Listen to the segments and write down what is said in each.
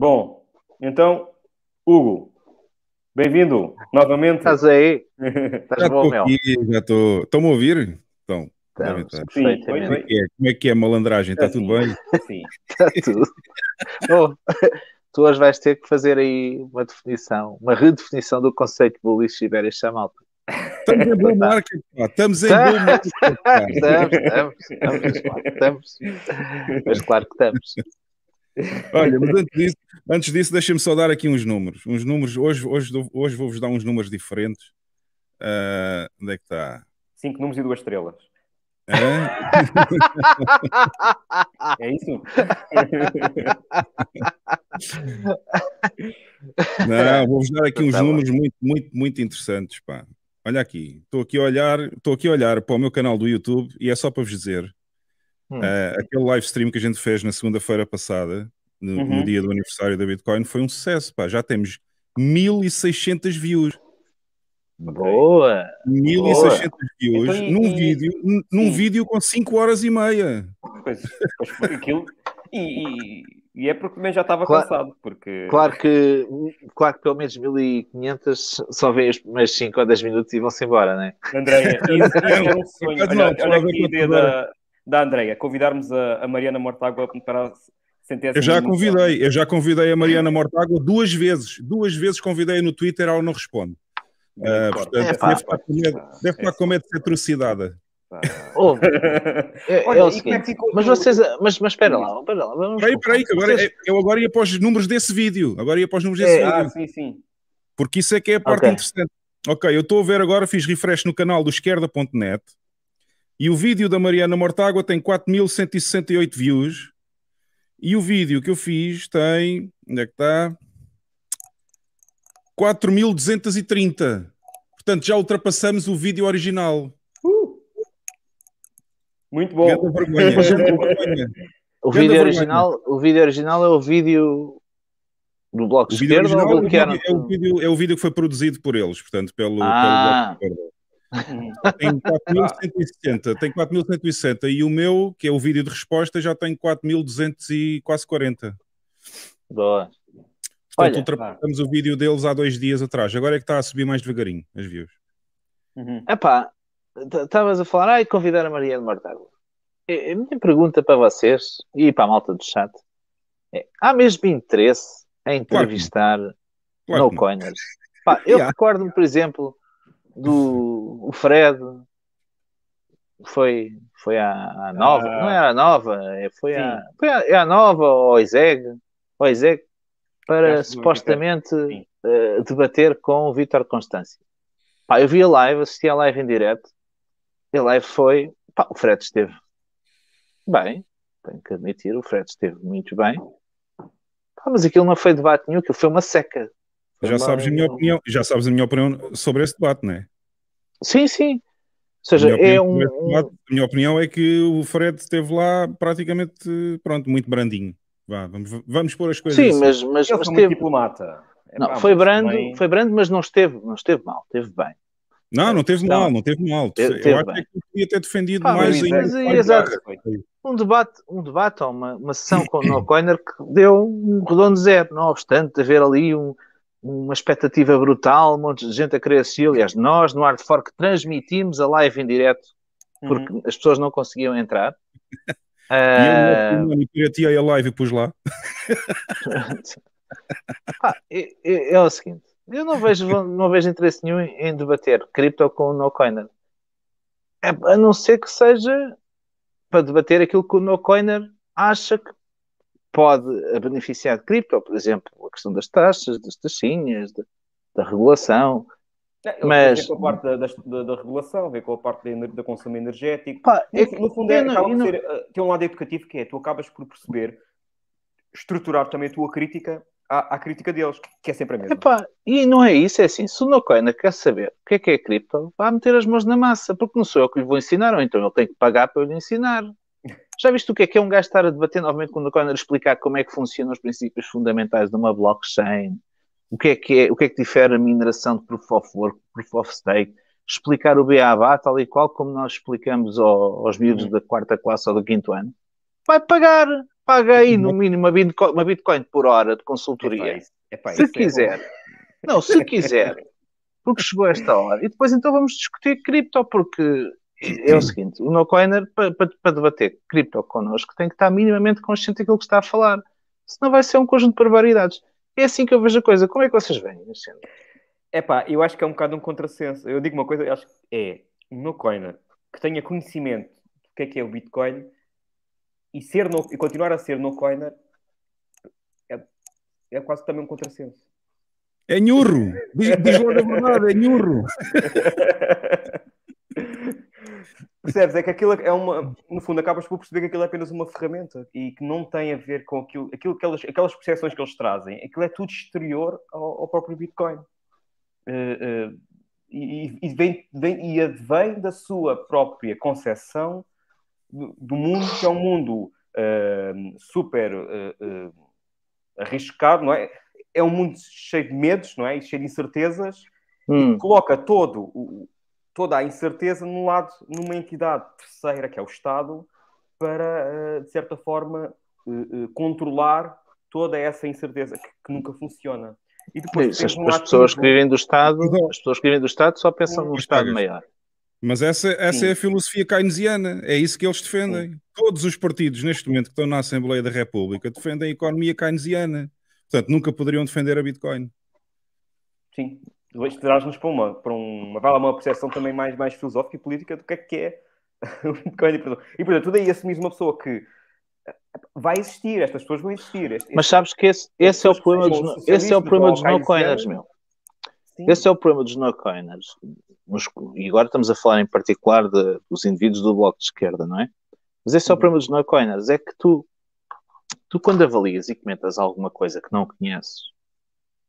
Bom, então, Hugo, bem-vindo novamente. Estás aí? Estás bom, Mel? Já estou. Estão-me a ouvir? Então. Então, sim, Como, é, é que é? como é que é a malandragem? Está tudo bem? Sim, está tudo. Bom, tu hoje vais ter que fazer aí uma definição, uma redefinição do conceito de bullish Sibéria Chamalta. Estamos em bull tá. market, pá. estamos em bull market. Estamos, estamos, estamos, estamos, Mas claro que estamos. Olha, mas antes disso, antes disso me só dar aqui uns números. Uns números, hoje, hoje, hoje vou-vos dar uns números diferentes. Uh, onde é que está? Cinco números e duas estrelas. É, é isso? Não, vou-vos dar aqui uns tá números muito, muito, muito interessantes, pá. Olha aqui, estou aqui a olhar, estou aqui a olhar para o meu canal do YouTube e é só para vos dizer Hum. Uh, aquele live stream que a gente fez na segunda-feira passada, no, uhum. no, dia do aniversário da Bitcoin, foi um sucesso. Pá. Já temos 1600 views. Boa! 1600 Boa. views então, num, e... vídeo, num vídeo com 5 horas e meia. Pois, pois aquilo. e, e... E é porque também já estava claro, cansado. Porque... Claro, que, claro que pelo menos 1500 só vêem os primeiros 5 ou 10 minutos e vão-se embora, né? Andréia, isso, isso é um sonho. Olha, olha aqui a ideia da, da Andreia, convidarmos a, a Mariana Mortágua para a sentença. Eu já convidei, eu já convidei a Mariana Mortágua duas vezes, duas vezes convidei no Twitter, ela não responde. Uh, portanto, é, deve, estar com medo, deve estar com medo de ser é trucidada. Oh, é, Olha, é mas vocês, mas, mas espera lá, espera lá. Vamos peraí, peraí, que agora, é, vocês... eu agora ia para os números desse vídeo. Agora ia para os números é, desse ah, vídeo. Sim, sim. Porque isso é que é a parte okay. interessante. Ok, eu estou a ver agora, fiz refresh no canal do esquerda.net. E o vídeo da Mariana Mortágua tem 4.168 views. E o vídeo que eu fiz tem. Onde é que está? 4.230. Portanto, já ultrapassamos o vídeo original. Uh! Muito bom. O vídeo, original, o vídeo original é o vídeo do bloco o esquerdo ou do que é, é o, vídeo, é o vídeo que foi produzido por eles, portanto, pelo, ah. pelo bloco esquerdo. Tem 4.160, tem 4.160 e o meu, que é o vídeo de resposta, já tem 4.240. Boa. Portanto, Olha, ultrapassamos claro. o vídeo deles há dois dias atrás. Agora é que está a subir mais devagarinho as views. Uhum. Epá, estavas a falar, ai, convidar a Mariana Mortágua. É, é a minha pergunta para vocês e para a malta do chat é: há mesmo interesse em entrevistar claro. claro no-coiners? eu yeah. recordo-me, por exemplo, do o Fred foi foi a, a nova ah, não era a nova é, foi a, foi a, é a nova o Oizeg para supostamente uh, debater com o Vitor Constância pá, eu vi a live assisti a live em direto e a live foi pá, o Fred esteve bem tenho que admitir o Fred esteve muito bem pá, mas aquilo não foi debate nenhum aquilo foi uma seca já sabes, a minha opinião, já sabes a minha opinião sobre esse debate, não é? Sim, sim. Ou seja, é um. Lado, a minha opinião é que o Fred esteve lá praticamente, pronto, muito brandinho. Vá, vamos, vamos pôr as coisas. Sim, assim. mas, mas, mas teve... diplomata. É, não, foi brando, também... foi brando, mas não esteve, não esteve mal, esteve bem. Não, não teve então, mal, não teve mal. Teve, eu teve acho bem. que podia ter defendido mais ainda. Mas, é, é, exato. Um debate, um debate ou uma, uma sessão com o No Coiner que deu um redondo zero, não obstante haver ali um, uma expectativa brutal, um monte de gente a querer assistir. Aliás, nós no Art Fork transmitimos a live em direto uhum. porque uhum. as pessoas não conseguiam entrar. uh... E eu tirei ah, a live e pus lá. ah, é, é, é, o seguinte: eu não vejo, não vejo interesse nenhum em debater cripto com o NoCoiner, é, a não ser que seja para debater aquilo que o NoCoiner acha que pode beneficiar de cripto, por exemplo, a questão das taxas, das taxinhas, de, da regulação. É, mas... Vê com a parte da, da, da regulação, vê com a parte da, da consumo energético. Pá, no, é no fundo, é, não, não... Ser, eh, tem um lado educativo que é tu acabas por perceber, estruturar também a tua crítica à, à crítica deles, que é sempre a mesma. Epá, e não é isso, é assim, se o Nocoina quer saber o que é que é cripto, vá meter as mãos na massa, porque não sou eu que lhe vou ensinar, ou então ele tem que pagar para eu lhe ensinar. Já viste o que é que é um gajo estar a debater novamente com o Corner explicar como é que funcionam os princípios fundamentais de uma blockchain? O que é que, é, o que, é que difere a mineração de Proof of Work, Proof of Stake? Explicar o BABA tal e qual como nós explicamos ao, aos miúdos uhum. da quarta classe ou do quinto ano? Vai pagar! Paga aí no uhum. mínimo uma Bitcoin, uma Bitcoin por hora de consultoria. É pá, se quiser. Não, se quiser. Porque chegou esta hora. E depois então vamos discutir cripto, porque é o seguinte: o Nocoiner, para, para debater cripto connosco, tem que estar minimamente consciente daquilo que está a falar. Senão vai ser um conjunto de barbaridades. É assim que eu vejo a coisa. Como é que vocês veem, Alexandre? É pá, eu acho que é um bocado um contrassenso. Eu digo uma coisa, eu acho que é o Nocoiner que tenha conhecimento do que é que é o Bitcoin e, ser no, e continuar a ser Nocoiner é, é quase também um contrassenso. É nhurro! Diz, diz logo a verdade, é nhurro! Percebes? É que aquilo é uma. No fundo, acabas por perceber que aquilo é apenas uma ferramenta e que não tem a ver com aquilo, aquilo que elas, aquelas percepções que eles trazem. Aquilo é tudo exterior ao, ao próprio Bitcoin. Uh, uh, e, e, vem, vem, e advém da sua própria concepção do, do mundo, que é um mundo uh, super arriscado, não é? É um mundo cheio de medos, não é? E cheio de incertezas. Hum. coloca todo o, toda a incerteza num lado, numa entidade terceira, que é o Estado, para, eh, de certa forma, eh, eh, controlar toda essa incerteza que, nunca funciona. E depois, Sim, as, as pessoas que vivem do Estado, as pessoas que vivem do Estado só pensam no Estado maior. Mas essa, essa é a filosofia keynesiana, é isso que eles defendem. Sim. Todos os partidos, neste momento, que estão na Assembleia da República, defendem a economia keynesiana. Portanto, nunca poderiam defender a Bitcoin. Sim traz-nos para uma, para uma, uma percepção também mais, mais filosófica e política do que é que é o Bitcoin e por E, portanto, tu daí uma pessoa que vai existir, estas pessoas vão existir. Este, Mas sabes que esse, esse é o problema dos, esse é o problema dos no-coiners, meu. Sim. Esse é o problema dos no-coiners. E agora estamos a falar em particular de, dos indivíduos do bloco de esquerda, não é? Mas esse é o uhum. problema dos no-coiners, é que tu, tu quando avalias e comentas alguma coisa que não conheces,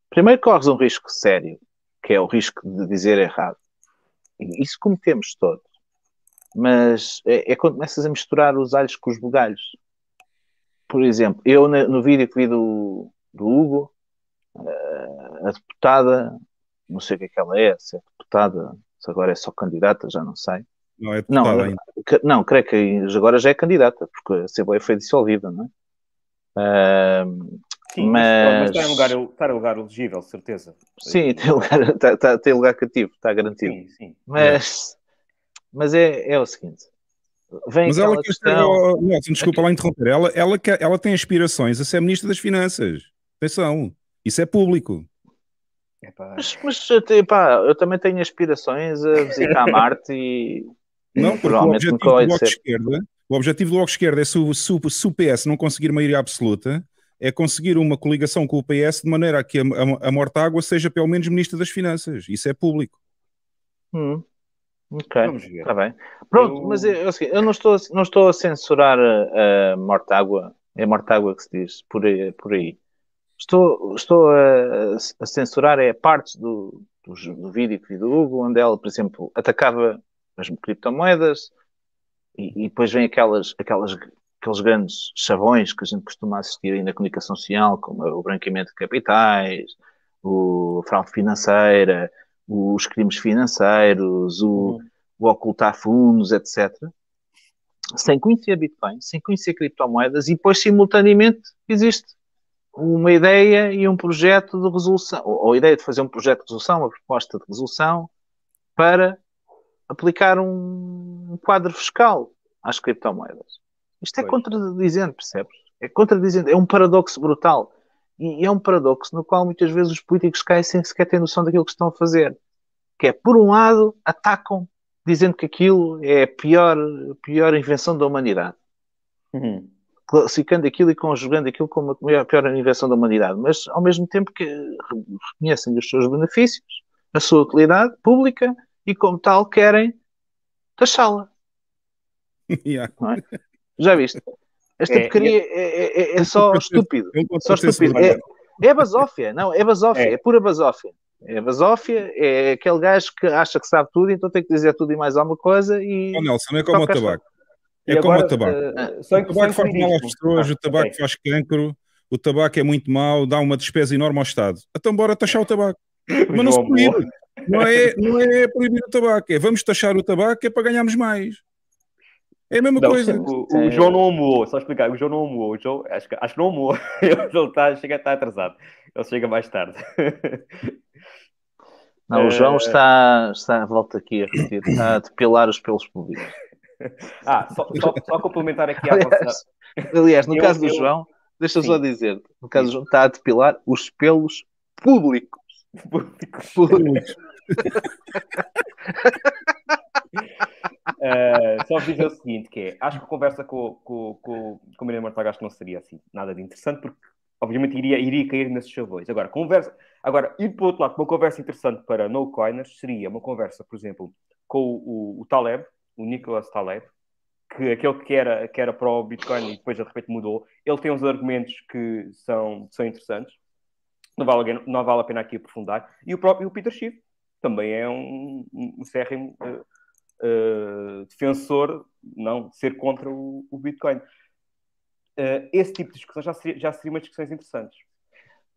primeiro corres um risco sério que é o risco de dizer errado. Isso cometemos todos. Mas é, é quando começas a misturar os alhos com os bugalhos. Por exemplo, eu no vídeo que vi do, do Hugo, eh, a deputada, não sei o que é que ela é, se é deputada, se agora é só candidata, já não sei. Não, é deputada não, eh, ainda. Não, creio que agora já é candidata, porque a Assembleia foi dissolvida, não é? Uh, Sim, mas... mas está, em lugar, está em lugar elegível, certeza. Sim, tem lugar, está, está, tem lugar cativo, está garantido. Sim, sim. Mas, mas é, é o seguinte. Vem mas ela questão... Nelson, desculpa Aqui. lá interromper. Ela, ela, quer, ela tem aspirações a ser Ministra das Finanças. Atenção, isso é público. Mas, mas epá, eu também tenho aspirações a visitar Marte e. Não, porque o objetivo, do bloco de esquerda, o objetivo do Bloco de Esquerda é se o, se, se o PS não conseguir maioria absoluta, é conseguir uma coligação com o PS de maneira a que a, a, a seja pelo menos Ministra das Finanças. Isso é público. Hum. Ok, está bem. Pronto, eu... mas é, é eu, eu, eu, não, estou, não estou a censurar a, a Água é Água que se diz, por, por aí. Estou, estou a, a censurar é partes do, do, do vídeo que vi do Hugo, onde ela, por exemplo, atacava as criptomoedas, e, e, depois vem aquelas, aquelas aqueles grandes chavões que a gente costuma assistir aí na comunicação social, como o branqueamento de capitais, o, a fraude financeira, os crimes financeiros, o, uhum. o ocultar fundos, etc. Sem conhecer Bitcoin, sem conhecer criptomoedas, e depois, simultaneamente, existe uma ideia e um projeto de resolução, ou a ideia de fazer um projeto de resolução, uma proposta de resolução, para aplicar um quadro fiscal às criptomoedas. Isto é pois. contradizente, percebes? É contradizente, é um paradoxo brutal. E, e é um paradoxo no qual muitas vezes os políticos caem sem sequer ter noção daquilo que estão a fazer. Que é, por um lado, atacam dizendo que aquilo é a pior, a pior invenção da humanidade. Uhum. Classificando aquilo e conjugando aquilo como a pior invenção da humanidade. Mas, ao mesmo tempo que reconhecem os seus benefícios, a sua utilidade pública e, como tal, querem taxá-la. Yeah. Já viste? Esta é, tipo é, é, é, é, só estúpido. Só estúpido. Assim, é, é basófia, não, é basófia, é. é, pura basófia. É basófia, é aquele gajo que acha que sabe tudo, então tem que dizer tudo e mais alguma coisa e. Oh, Nelson, é como o tabaco. É como agora, o tabaco. Uh, o tabaco faz mal às pessoas, ah, o tabaco okay. faz cancro, o tabaco é muito mau, dá uma despesa enorme ao Estado. Então bora taxar o tabaco. Mas não, não se proíbe. Não é, não é proibir o tabaco, é vamos taxar o tabaco é para ganharmos mais. É a mesma não, coisa. O, o é... João não almoou, só explicar, o João não almoou, o João, acho, que, acho que não almoou, o João está, chega, estar tá atrasado, ele chega mais tarde. Não, o João é. está, está, volta aqui a repetir, a depilar os pelos públicos. Ah, só, só, só complementar aqui a aliás, aliás, no eu, caso do eu... João, deixa Sim. só dizer, no caso do João está a depilar os pelos públicos. Públicos. públicos. Uh, só vos dizer o seguinte: que é, acho que a conversa com, com, com, com o Miriam Martagasto não seria assim nada de interessante, porque obviamente iria, iria cair nesses chavões. Agora, conversa, agora, ir para o outro lado, uma conversa interessante para no coiners seria uma conversa, por exemplo, com o, o, o Taleb, o Nicholas Taleb, que aquele que era, que era para o Bitcoin e depois de repente mudou, ele tem uns argumentos que são, são interessantes. Não vale, não vale a pena aqui aprofundar. E o próprio o Peter Schiff também é um, um, um CRM, uh, eh, uh, defensor, não ser contra o, o Bitcoin. Uh, esse tipo de discussão já seria, já seria umas discussões interessantes.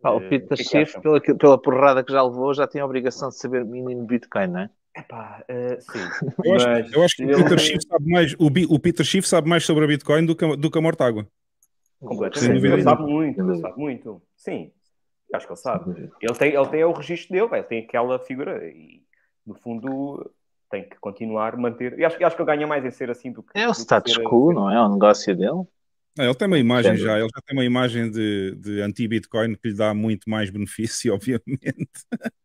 o Peter uh, Schiff, pela, pela porrada que já levou, já tem a obrigação de saber mínimo Bitcoin, não é? Epá, uh, sim. Eu acho, eu acho que o Peter, Schiff sabe mais, o, o, Peter Schiff sabe mais sobre a Bitcoin do que, do que a Mortágua. Completamente. Ele sabe muito, ele sabe muito. Sim, acho que ele sabe. Ele tem, ele tem o registro dele, ele tem aquela figura. E, no fundo, tem que continuar, manter. E acho, acho que ele ganha mais em ser assim do que. É o status quo, assim. não é? O negócio é dele. É, ele tem uma imagem Entendi. já, ele já tem uma imagem de, de anti-Bitcoin que lhe dá muito mais benefício, obviamente.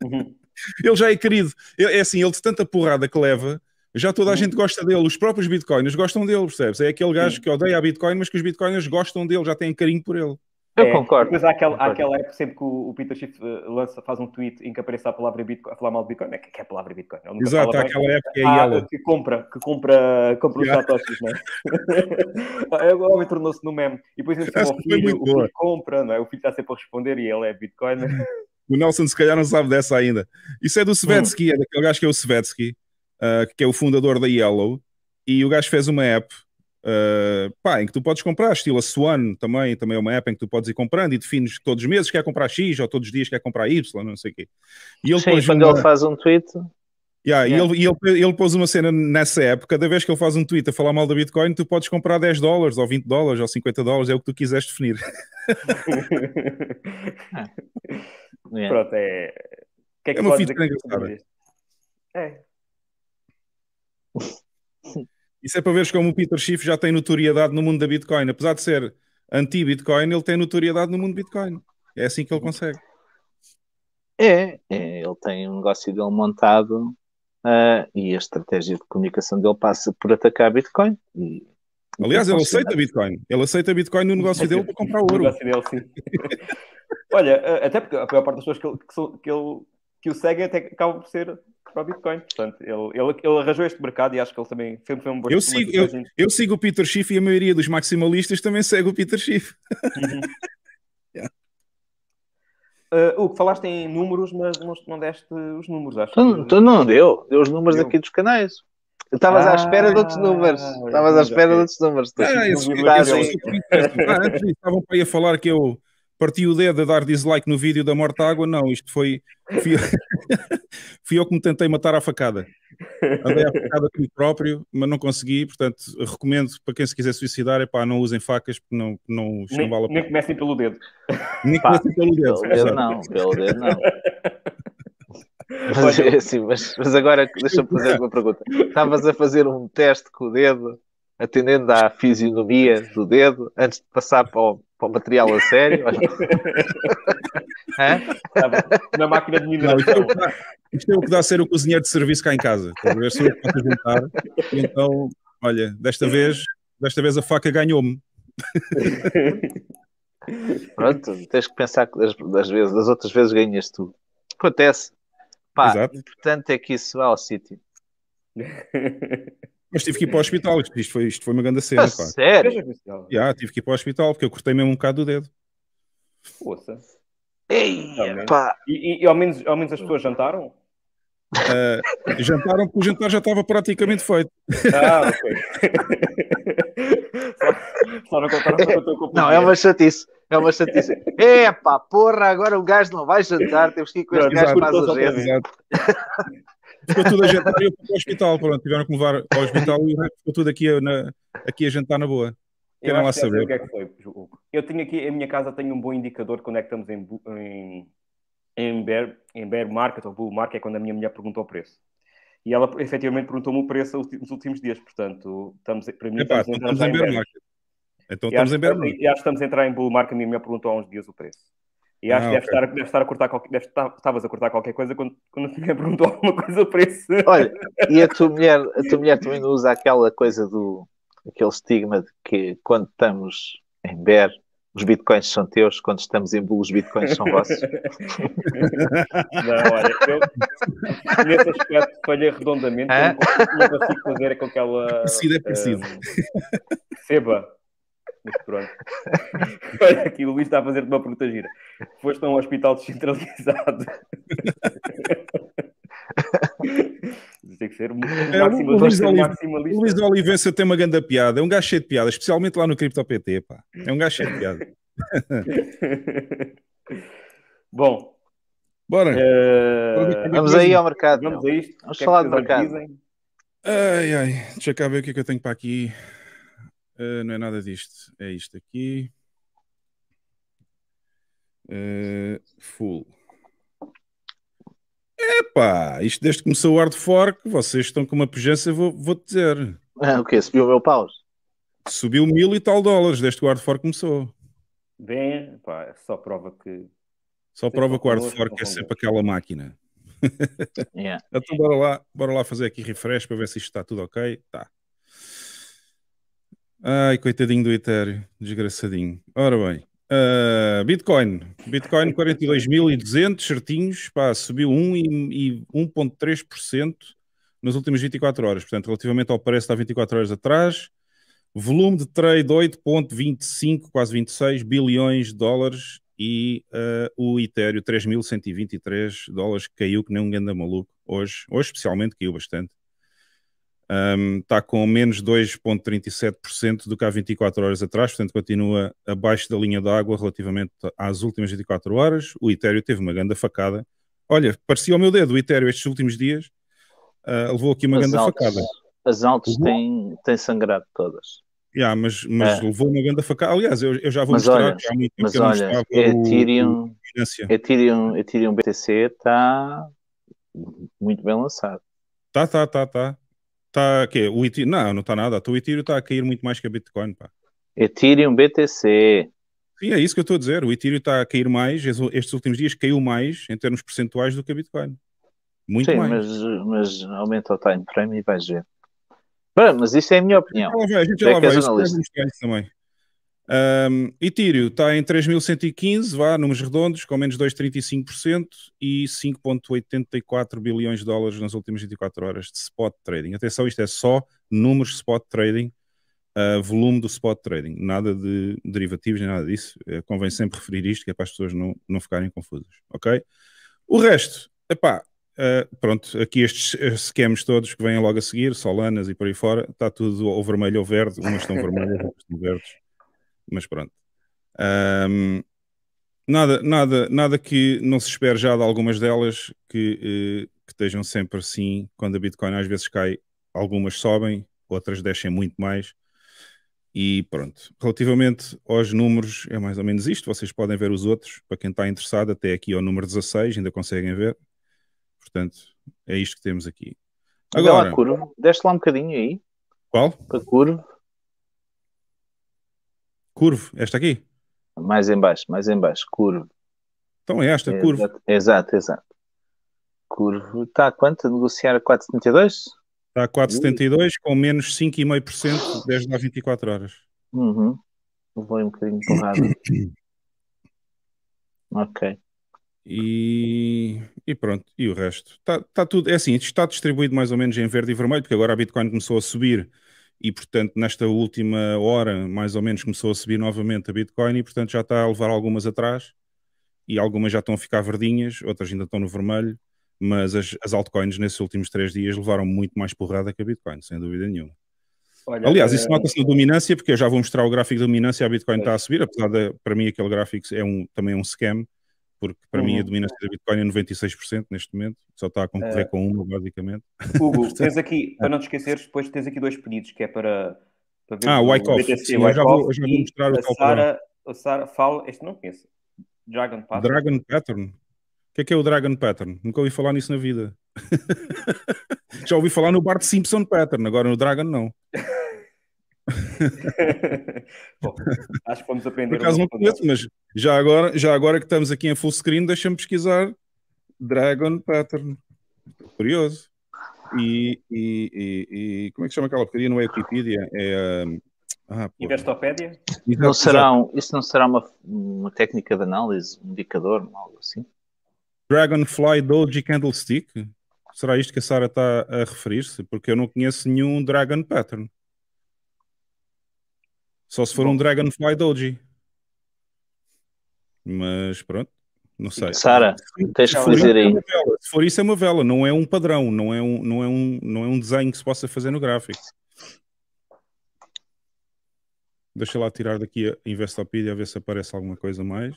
Uhum. ele já é querido. Ele, é, é assim, ele de tanta porrada que leva, já toda a uhum. gente gosta dele. Os próprios Bitcoiners gostam dele, percebes? É aquele gajo uhum. que odeia a Bitcoin, mas que os Bitcoiners gostam dele, já têm carinho por ele. Eu é, concordo. Depois há aquela, concordo. Há aquela época sempre que o, o Peter Schiff eh, lança, faz um tweet em que aparece a palavra Bitcoin, a falar mal de Bitcoin, é que, é a palavra Bitcoin. Exato, há aquela época é ela. Que compra, que compra, compra os satoshis, não é? o homem tornou-se no meme. E depois ele o filho, o filho compra, não é? O filho está sempre a responder e ele é Bitcoin. O Nelson se calhar não sabe dessa ainda. Isso é do Svetsky, hum. é daquele gajo que é o Svetsky, uh, que é o fundador da Yellow, e o gajo fez uma app Uh, pá, em que tu podes comprar, estilo a Swan também, também é uma app em que tu podes ir comprando e defines todos os meses quer comprar X ou todos os dias quer comprar Y, não sei o quê. E ele Sim, quando uma... ele faz um tweet. Yeah, yeah. E, ele, e ele, ele pôs uma cena nessa app, cada vez que ele faz um tweet a falar mal da Bitcoin, tu podes comprar 10 dólares ou 20 dólares ou 50 dólares, é o que tu quiseres definir. ah. yeah. Pronto, é. O que é, que é uma engraçada. É. Isso é para veres como o Peter Schiff já tem notoriedade no mundo da Bitcoin. Apesar de ser anti-Bitcoin, ele tem notoriedade no mundo Bitcoin. É assim que ele consegue. É, é ele tem um negócio dele montado uh, e a estratégia de comunicação dele passa por atacar Bitcoin. E, Aliás, ele aceita Bitcoin. Ele aceita Bitcoin no negócio dele para comprar ouro. No negócio dele, sim. Olha, eh, até porque a maior parte das pessoas que, ele, que, que, ele, que o seguem até acabam por ser para o Bitcoin. Portanto, ele, ele, ele, arranjou este mercado e acho que ele também sempre foi um bom eu sigo, eu, eu, sigo o Peter Schiff e a maioria dos maximalistas também segue o Peter Schiff. Uhum. yeah. Uh, Hugo, falaste em números, mas não, não deste os números, acho. Tu, então, tu então não deu, deu os números deu. aqui dos canais. Estavas ah, à espera de outros números. Estavas à espera de outros números. Ah, estavam para aí a falar que eu parti o dedo a dar dislike no vídeo da morta água, não, isto foi fui, fui eu que me tentei matar à facada. Andei à facada comigo próprio, mas não consegui, portanto, recomendo para quem se quiser suicidar, é pá, não usem facas, porque não, não, isto nem, não vale a pena. Nem comecem pelo dedo. Nem comecem pelo dedo. Pelo dedo não, pelo dedo não. Mas, é assim, mas, mas agora deixa-me fazer uma pergunta. Estavas a fazer um teste com o dedo, atendendo à fisionomia do dedo, antes de passar para o para o material a sério. Na tá máquina de mineração. É isto é o que dá a ser o cozinheiro de serviço cá em casa. Talvez eu posso juntar. Então, olha, desta vez, desta vez a faca ganhou-me. Pronto, tens que pensar que das, das, vezes, das outras vezes ganhas tu. Acontece. Pá, Exato. o importante é que isso vá ao sítio. Mas tive que ir para o hospital, isto foi, isto foi uma grande cena. Ah, pá. Sério? Já, tive que ir para o hospital, porque eu cortei mesmo um bocado o dedo. Poça. Ei, tá pá. E, e, e, ao, menos, ao menos as pessoas jantaram? Uh, jantaram porque o jantar já estava praticamente feito. Ah, ok. só, só não Não, é uma chatice. É uma chatice. Epá, porra, agora o gajo não vai jantar, temos que ir com este gajo para as agendas. Ficou tudo a jantar e eu fui para o hospital. Pronto, tiveram que me levar ao hospital e ficou tudo aqui na, aqui a jantar na boa. Eu Querem lá é assim, saber. que é que foi, Eu tenho aqui, em minha casa tenho um bom indicador de quando é que estamos em, em, em, bear, em bear market ou bull market, é quando a minha mulher perguntou o preço. E ela efetivamente perguntou-me o preço nos últimos dias, portanto, estamos, para mim, Epá, estamos, então estamos, em bear market. Então estamos em bear market. Já estamos a entrar em bull market, a minha mulher perguntou há uns dias o preço. E ah, acho ah, que deve, okay. estar, deve estar a cortar qualquer, estavas a cortar qualquer coisa quando, quando a mulher perguntou alguma coisa para isso. Olha, e a tua mulher, a tua mulher também não usa aquela coisa do aquele estigma de que quando estamos em BER os bitcoins são teus, quando estamos em bull os bitcoins são vossos. Não, olha, eu, nesse aspecto falhei redondamente, não consigo fazer com aquela. Preciso é eh, preciso. Uh, perceba, mas pronto. Olha aqui, o Luís está a fazer-te uma pergunta gira. Foste a um hospital descentralizado. tem que ser muito é, máximo, o Luís, Olive, maximalista. O Olivença tem uma grande piada, é um gajo cheio de piada, especialmente lá no CryptoPT, pá. É um gajo cheio de piada. Bom. Bora. Uh, vamos aí ao mercado. Vamos a isto. Vamos é falar do mercado. Dizem? Ai, ai, deixa cá ver o que é que eu tenho para aqui. Uh, não é nada disto. É isto aqui. Uh, full. Epá, isto desde que começou o hard fork, vocês estão com uma pujança, vou, vou te dizer. Ah, o quê? Subiu o meu pause. Subiu mil e tal dólares desde que o hard fork começou. Bem, pá, é só prova que. Só prova que o hard fork é sempre aquela máquina. Yeah. então bora lá, bora lá fazer aqui refresh para ver se isto está tudo ok. Tá. Ai, coitadinho do Ethereum, desgraçadinho. Ora bem, uh, Bitcoin, Bitcoin 42.200 certinhos, pá, subiu 1,3% nas últimas 24 horas, portanto, relativamente ao preço de há 24 horas atrás. Volume de trade 8,25, quase 26 bilhões de dólares e uh, o Ethereum 3.123 dólares, caiu que nem um ganda maluco hoje. Hoje, especialmente, caiu bastante um, está com menos 2,37% do que há 24 horas atrás, portanto continua abaixo da linha d'água relativamente às últimas 24 horas. O Ethereum teve uma grande facada. Olha, parecia o meu dedo o Ethereum estes últimos dias, uh, levou aqui uma grande facada. As altas uhum. têm, têm sangrado todas. Yeah, mas mas é. levou uma grande facada. Aliás, eu, eu já vou mas mostrar olha, que há muito tempo mas que eu olha, não é Ethereum, o, o Ethereum, Ethereum BTC está muito bem lançado. Tá, tá, tá, tá. Tá aqui, o Ethereum, não, não está nada. O Ethereum está a cair muito mais que a Bitcoin, pá. Ethereum BTC. Sim, é isso que eu estou a dizer. O Ethereum está a cair mais, estes últimos dias caiu mais em termos percentuais do que a Bitcoin. Muito Sim, mais. Mas, mas aumenta o time frame e vais ver. mas isso é a minha opinião. Ah, já, a gente já lá vai, isso também. Um, Itírio está em 3.115, vá, números redondos, com menos 2,35% e 5,84 bilhões de dólares nas últimas 24 horas de spot trading. Atenção, isto é só números spot trading, uh, volume do spot trading, nada de derivativos, nem nada disso. Uh, convém sempre referir isto, que é para as pessoas não, não ficarem confusas, ok? O resto, epá, uh, pronto, aqui estes esquemas todos que vêm logo a seguir, solanas e por aí fora, está tudo ou vermelho ou verde, umas estão vermelhas, outras estão verdes mas pronto. Um, nada, nada, nada que não se espere já de algumas delas que, uh, que estejam sempre assim, quando a Bitcoin às vezes cai, algumas sobem, outras descem muito mais. E pronto, relativamente aos números, é mais ou menos isto. Vocês podem ver os outros, para quem está interessado, até aqui ao número 16, ainda conseguem ver. Portanto, é isto que temos aqui. Agora, a curva, desce lá um bocadinho aí. Qual? A curva. Curvo, esta aqui? Mais em baixo, mais em baixo, curvo. Então é esta, é, curvo. Exato, exato. Curvo está a quanto? A negociar a 4,72? Está a 4,72 com menos 5,5% desde há 24 horas. Uhum. Vou um bocadinho porrado. ok. E, e, pronto, e o resto? Está tá tudo, é assim, está distribuído mais ou menos em verde e vermelho, porque agora a Bitcoin começou a subir e, portanto, nesta última hora, mais ou menos, começou a subir novamente a Bitcoin e, portanto, já está a levar algumas atrás e algumas já estão a ficar verdinhas, outras ainda estão no vermelho, mas as, as altcoins nesses últimos três dias levaram muito mais porrada que a Bitcoin, sem dúvida nenhuma. Olha, Aliás, isso é... nota-se na dominância, porque eu já vou mostrar o gráfico de dominância, a Bitcoin está a subir, apesar de, para mim, aquele gráfico é um, também é um scam, porque para uhum. mim a uhum. dominância da Bitcoin é 96% neste momento, só está a concorrer uh, com uma, basicamente. Hugo, tens aqui, é. para não te esqueceres, depois tens aqui dois pedidos, que é para, para ver ah, o Wyckoff, BTC, eu já vou, eu já vou mostrar o Sara, o Sara, fala, este não conheço, Dragon Pattern. Dragon Pattern? O que é que é o Dragon Pattern? Nunca ouvi falar nisso na vida. já ouvi falar no Bart Simpson Pattern, agora no Dragon não. Bom, acho que vamos aprender. Por acaso não conheço, mas já agora, já agora que estamos aqui em full screen, deixa-me pesquisar Dragon Pattern. Curioso. E, e, e, e, como é que chama aquela porcaria? Não é Wikipedia? É. a. Ah, Não será um, isso não será uma, uma técnica de análise, um indicador, algo assim? Dragonfly Doji Candlestick? Será isto que a Sara está a referir-se? Porque eu não conheço nenhum Dragon Pattern. Só se for Bom. um Dragonfly Doji. Mas pronto, não sei. Sara, tens que fazer aí. É se for isso, é uma vela, não é um padrão, não é um, não é um, não é um desenho que se possa fazer no gráfico. Deixa lá tirar daqui a Investopedia a ver se aparece alguma coisa mais.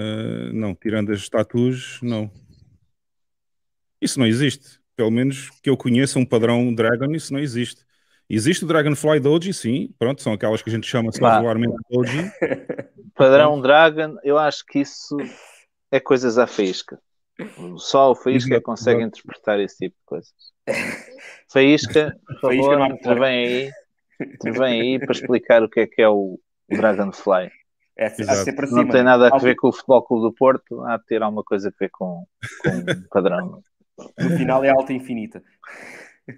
Uh, não, tirando as estatuas, não. Isso não existe. Pelo menos que eu conheça um padrão Dragon, isso não existe. Existe o Dragonfly Doji, sim, pronto, são aquelas que a gente chama regularmente ah. Doji. Padrão Dragon, eu acho que isso é coisas à faísca. Só o Faísca Exato. consegue Exato. interpretar esse tipo de coisas. Faísca, por favor, intervém aí, intervém aí para explicar o que é que é o Dragonfly. É, não tem nada a ver com o Futebol Clube do Porto, há de ter alguma coisa a ver com, com o padrão. No final é alta infinita.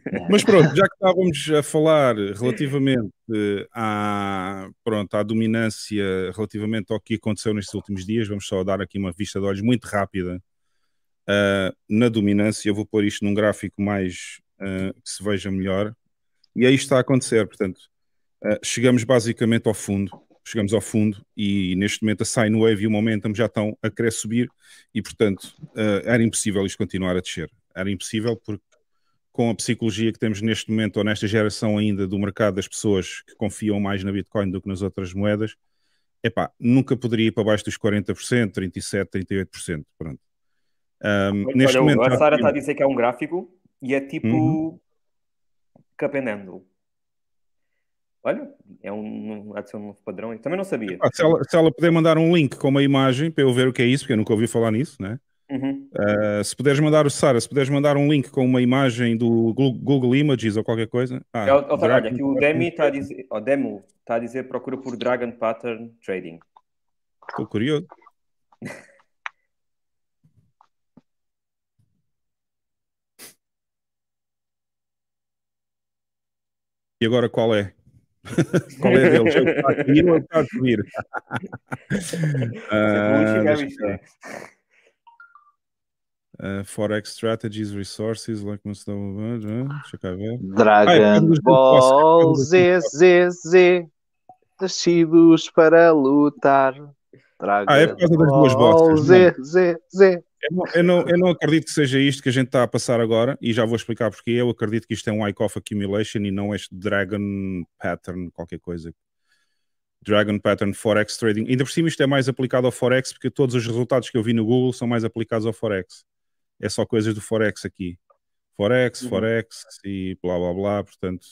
É. Mas pronto, já que estávamos a falar relativamente eh, à, pronto, à dominância, relativamente ao que aconteceu nestes últimos dias, vamos só dar aqui uma vista de olhos muito rápida uh, na dominância. Eu vou pôr isto num gráfico mais uh, que se veja melhor. E aí é está a acontecer, portanto, uh, chegamos basicamente ao fundo, chegamos ao fundo e neste momento a sine wave e o momentum já estão a querer subir e, portanto, era impossível isto continuar a descer. Era impossível porque com a psicologia que temos neste momento, ou nesta geração ainda do mercado das pessoas que confiam mais na Bitcoin do que nas outras moedas, epá, nunca poderia ir para baixo dos 40%, 37%, 38%. Pronto. Um, neste olha, momento, a Sara está a dizer que é um gráfico e é tipo uhum. Olha, é um, há de ser um padrão. Eu também não sabia. Ah, se, ela, se, ela, puder mandar um link com uma imagem para eu ver o que é isso, porque eu nunca ouvi falar nisso, né? Uhum. Uh, se puderes mandar, Sara, se puderes mandar um link com uma imagem do Google Images ou qualquer coisa. Ah, eu, eu, olha, aqui o Demi está a dizer, o Demo está a dizer procura por Dragon Pattern Trading. Estou curioso. e agora qual é? Qual é deles? Eu, eu, eu, eu, eu, eu, eu, eu, é, Forex Strategies, Resources, lá como se dá uma. ver. Ah, é, Dragon ah, Ball é Z, Z, Z. Nascidos para lutar. Dragon ah, é por causa das duas botas. Z, Z, Z. Eu não, eu, não, eu não, acredito que seja isto que a gente está a passar agora e já vou explicar porque eu acredito que isto é um Wyckoff Accumulation e não este Dragon Pattern, qualquer coisa. Dragon Pattern Forex Trading. Ainda por cima isto é mais aplicado ao Forex porque todos os resultados que eu vi no Google são mais aplicados ao Forex é só coisas do Forex aqui. Forex, uhum. Forex e blá blá blá, portanto,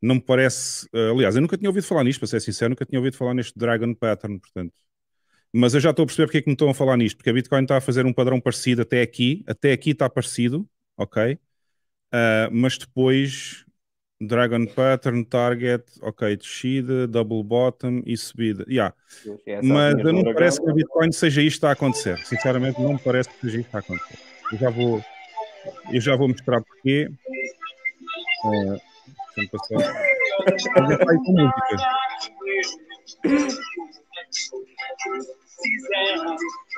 não me parece. Eh, aliás, eu nunca tinha ouvido falar nisto, para ser sincero, nunca tinha ouvido falar neste Dragon Pattern, portanto. Mas eu já estou a perceber porque é que me estão a falar nisto, porque a Bitcoin está a fazer um padrão parecido até aqui, até aqui está parecido, ok? Uh, mas depois Dragon Pattern, Target, ok, descida, double bottom e subida. Yeah. É Mas não me parece que a Bitcoin seja isto a acontecer. Sinceramente, não me parece que seja isto a acontecer. Eu já vou, eu já vou mostrar porquê. Uh, eh, deixa passar. Mas é com música.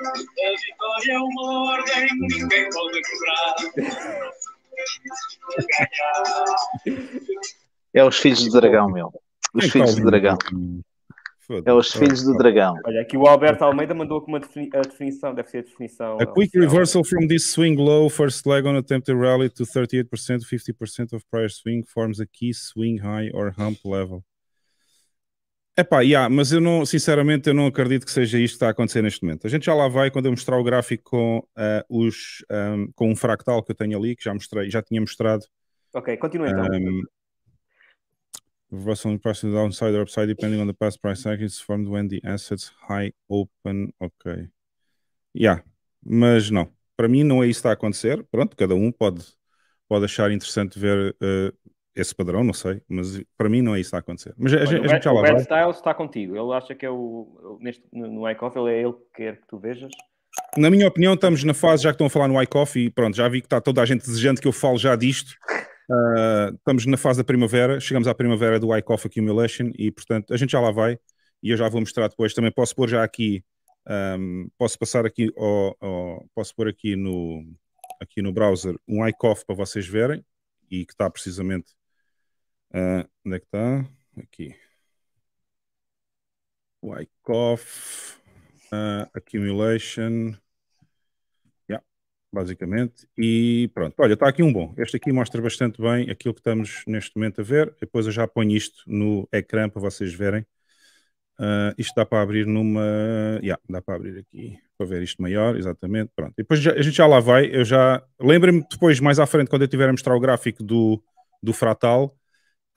A vitória é uma ordem, ninguém pode quebrar. É os filhos do dragão, meu. Os é filhos do dragão. É os filhos do dragão. Olha, aqui o Alberto Almeida mandou aqui uma defini a definição, deve ser a definição. A quick reversal from this swing low, first leg on attempt to rally to 38%, 50% of prior swing forms a key swing high or hump level. Epá, yeah, mas eu não, sinceramente, eu não acredito que seja isto que está a acontecer neste momento. A gente já lá vai quando eu mostrar o gráfico com, uh, os, um, ah, com um fractal que eu tenho ali, que já mostrei, já tinha mostrado. Ok, continua então. Ah, um, Reversal in price downside or upside depending on the past price action is formed when the assets high open. Ok. Yeah, mas não. Para mim não é isso que está a acontecer. Pronto, cada um pode, pode achar interessante ver uh, esse padrão, não sei, mas para mim não é isso a acontecer. Mas a, Olha, gente, a gente já lá o vai. Brad Styles está contigo, ele acha que é o. Neste, no iCoffee, ele é ele que quer que tu vejas. Na minha opinião, estamos na fase, já que estão a falar no iCoffee, pronto, já vi que está toda a gente desejando que eu fale já disto. Uh, estamos na fase da primavera, chegamos à primavera do iCoff Accumulation e, portanto, a gente já lá vai e eu já vou mostrar depois. Também posso pôr já aqui, um, posso passar aqui, ao, ao, posso pôr aqui no, aqui no browser um iCoff para vocês verem e que está precisamente Uh, onde é que está? Aqui. Wyckoff, uh, Accumulation. Yeah, basicamente. E pronto. Olha, está aqui um bom. Este aqui mostra bastante bem aquilo que estamos neste momento a ver. Depois eu já ponho isto no ecrã para vocês verem. Uh, isto dá para abrir numa. Yeah, dá para abrir aqui para ver isto maior, exatamente. Pronto. E depois já, a gente já lá vai. Eu já. Lembrem-me depois, mais à frente, quando eu tiver a mostrar o gráfico do, do fratal,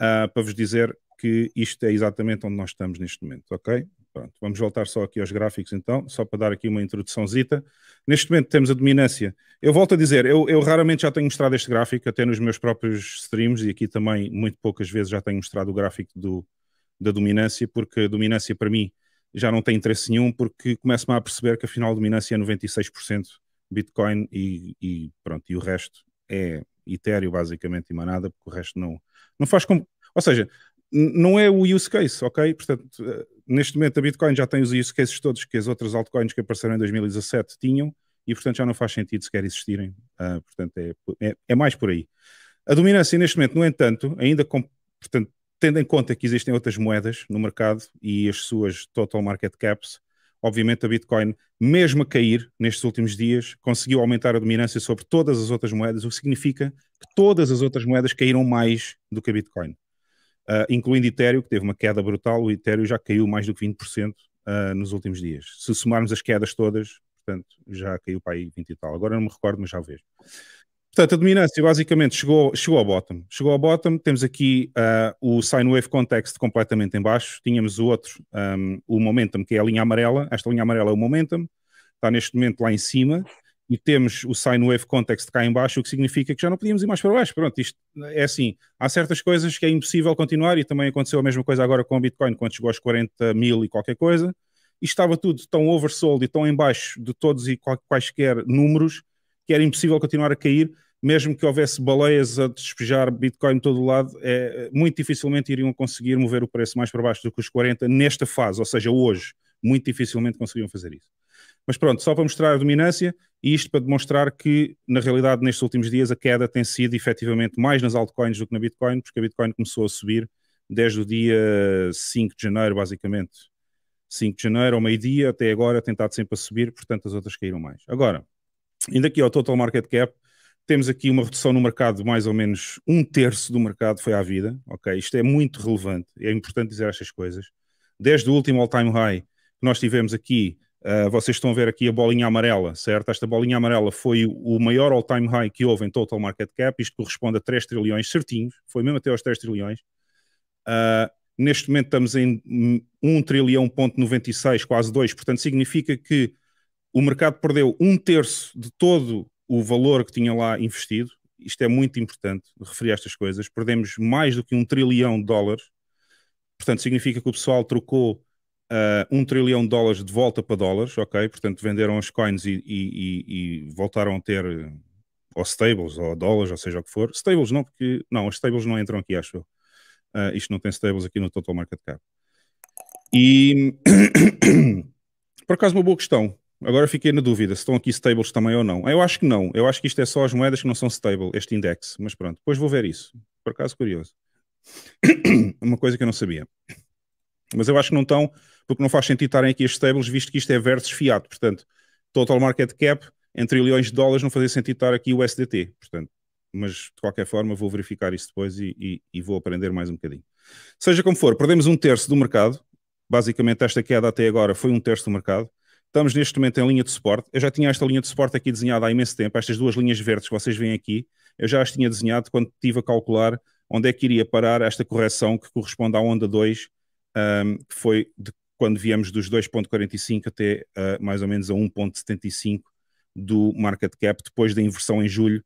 uh, para vos dizer que isto é exatamente onde nós estamos neste momento, ok? Pronto, vamos voltar só aqui aos gráficos então, só para dar aqui uma introduçãozita. Neste momento temos a dominância. Eu volto a dizer, eu, eu, raramente já tenho mostrado este gráfico, até nos meus próprios streams, e aqui também muito poucas vezes já tenho mostrado o gráfico do, da dominância, porque a dominância para mim já não tem interesse nenhum, porque começo-me a perceber que afinal a dominância é 96% Bitcoin e, e, pronto, e o resto é Ethereum basicamente e manada, porque o resto não, não faz como. Ou seja, não é o use case, ok? Portanto, eh, neste momento a Bitcoin já tem os use cases todos que as outras altcoins que apareceram em 2017 tinham e, portanto, já não faz sentido sequer existirem. Uh, portanto, é, é, é, mais por aí. A dominância neste momento, no entanto, ainda com, portanto, tendo em conta que existem outras moedas no mercado e as suas total market caps, obviamente a Bitcoin, mesmo a cair nestes últimos dias, conseguiu aumentar a dominância sobre todas as outras moedas, o que significa que todas as outras moedas caíram mais do que a Bitcoin, uh, incluindo Ethereum, que teve uma queda brutal, o Ethereum já caiu mais do que 20% uh, ah, nos últimos dias. Se somarmos as quedas todas, portanto, já caiu para aí 20 e tal. Agora não me recordo, mas já vejo. Portanto, a dominância basicamente chegou, chegou ao bottom. Chegou ao bottom, temos aqui uh, o sine wave context completamente em baixo, tínhamos o outro, um, o momentum, que é a linha amarela, esta linha amarela é o momentum, está neste momento lá em cima, e temos o sine wave context cá em baixo, o que significa que já não podíamos ir mais para baixo. Pronto, isto é assim, há certas coisas que é impossível continuar, e também aconteceu a mesma coisa agora com o Bitcoin, quando chegou aos 40 mil e qualquer coisa, e estava tudo tão oversold e tão em baixo de todos e quaisquer números, que era impossível continuar a cair, mesmo que houvesse baleias a despejar Bitcoin todo o lado, é, muito dificilmente iriam conseguir mover o preço mais para baixo do que os 40 nesta fase, ou seja, hoje. Muito dificilmente conseguiriam fazer isso. Mas pronto, só para mostrar a dominância e isto para demonstrar que, na realidade, nestes últimos dias a queda tem sido efetivamente mais nas altcoins do que na Bitcoin, porque a Bitcoin começou a subir desde o dia 5 de janeiro, basicamente. 5 de janeiro ao meio-dia, até agora, tem estado sempre a subir, portanto as outras caíram mais. Agora, Ainda aqui ao total market cap, temos aqui uma redução no mercado de mais ou menos um terço do mercado foi à vida, ok? Isto é muito relevante, é importante dizer estas coisas. Desde o último all-time high que nós tivemos aqui, uh, vocês estão a ver aqui a bolinha amarela, certo? Esta bolinha amarela foi o maior all-time high que houve em total market cap, isto corresponde a 3 trilhões certinhos, foi mesmo até aos 3 trilhões. Uh, neste momento estamos em 1 trilhão ponto 96, quase 2, portanto significa que o mercado perdeu um terço de todo o valor que tinha lá investido. Isto é muito importante referir a estas coisas. Perdemos mais do que um trilhão de dólares. Portanto, significa que o pessoal trocou uh, um trilhão de dólares de volta para dólares, ok? Portanto, venderam as coins e, e, e, e voltaram a ter ou stables, ou dólares, ou seja o que for. Stables não, porque. Não, as stables não entram aqui, acho eu. Uh, isto não tem stables aqui no Total Market Cap. E. por acaso, uma boa questão. Agora fiquei na dúvida se estão aqui stables também ou não. Ah, eu acho que não. Eu acho que isto é só as moedas que não são stable, este index. Mas pronto, depois vou ver isso. Por acaso curioso. Uma coisa que eu não sabia. Mas eu acho que não estão, porque não faz sentido estarem aqui as stables, visto que isto é versus fiat. Portanto, total market cap em trilhões de dólares não fazia sentido estar aqui o SDT. Portanto, mas de qualquer forma vou verificar isso depois e, e, e vou aprender mais um bocadinho. Seja como for, perdemos um terço do mercado. Basicamente, esta queda até agora foi um terço do mercado. Estamos neste momento em linha de suporte. Eu já tinha esta linha de suporte aqui desenhada há imenso tempo. Estas duas linhas verdes que vocês veem aqui, eu já as tinha desenhado quando estive a calcular onde é que iria parar esta correção que corresponde à onda 2, um, que foi de quando viemos dos 2.45 até uh, mais ou menos a 1.75 do market cap, depois da inversão em julho.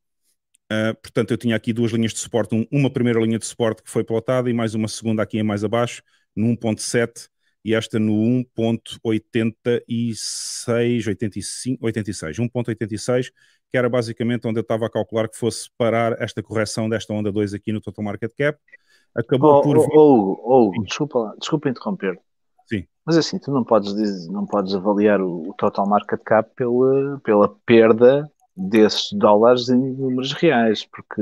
Uh, portanto, eu tinha aqui duas linhas de suporte, um, uma primeira linha de suporte que foi plotada e mais uma segunda aqui em mais abaixo, no 1.7 e esta no 1.86, 85, 86, 1.86, que era basicamente onde eu estava a calcular que fosse parar esta correção desta onda 2 aqui no total market cap. Acabou oh, por. Oh, oh, oh desculpa, desculpa interromper. Sim. Mas é assim, tu não podes, dizer, não podes avaliar o, o total market cap pela, pela perda desses dólares em números reais, porque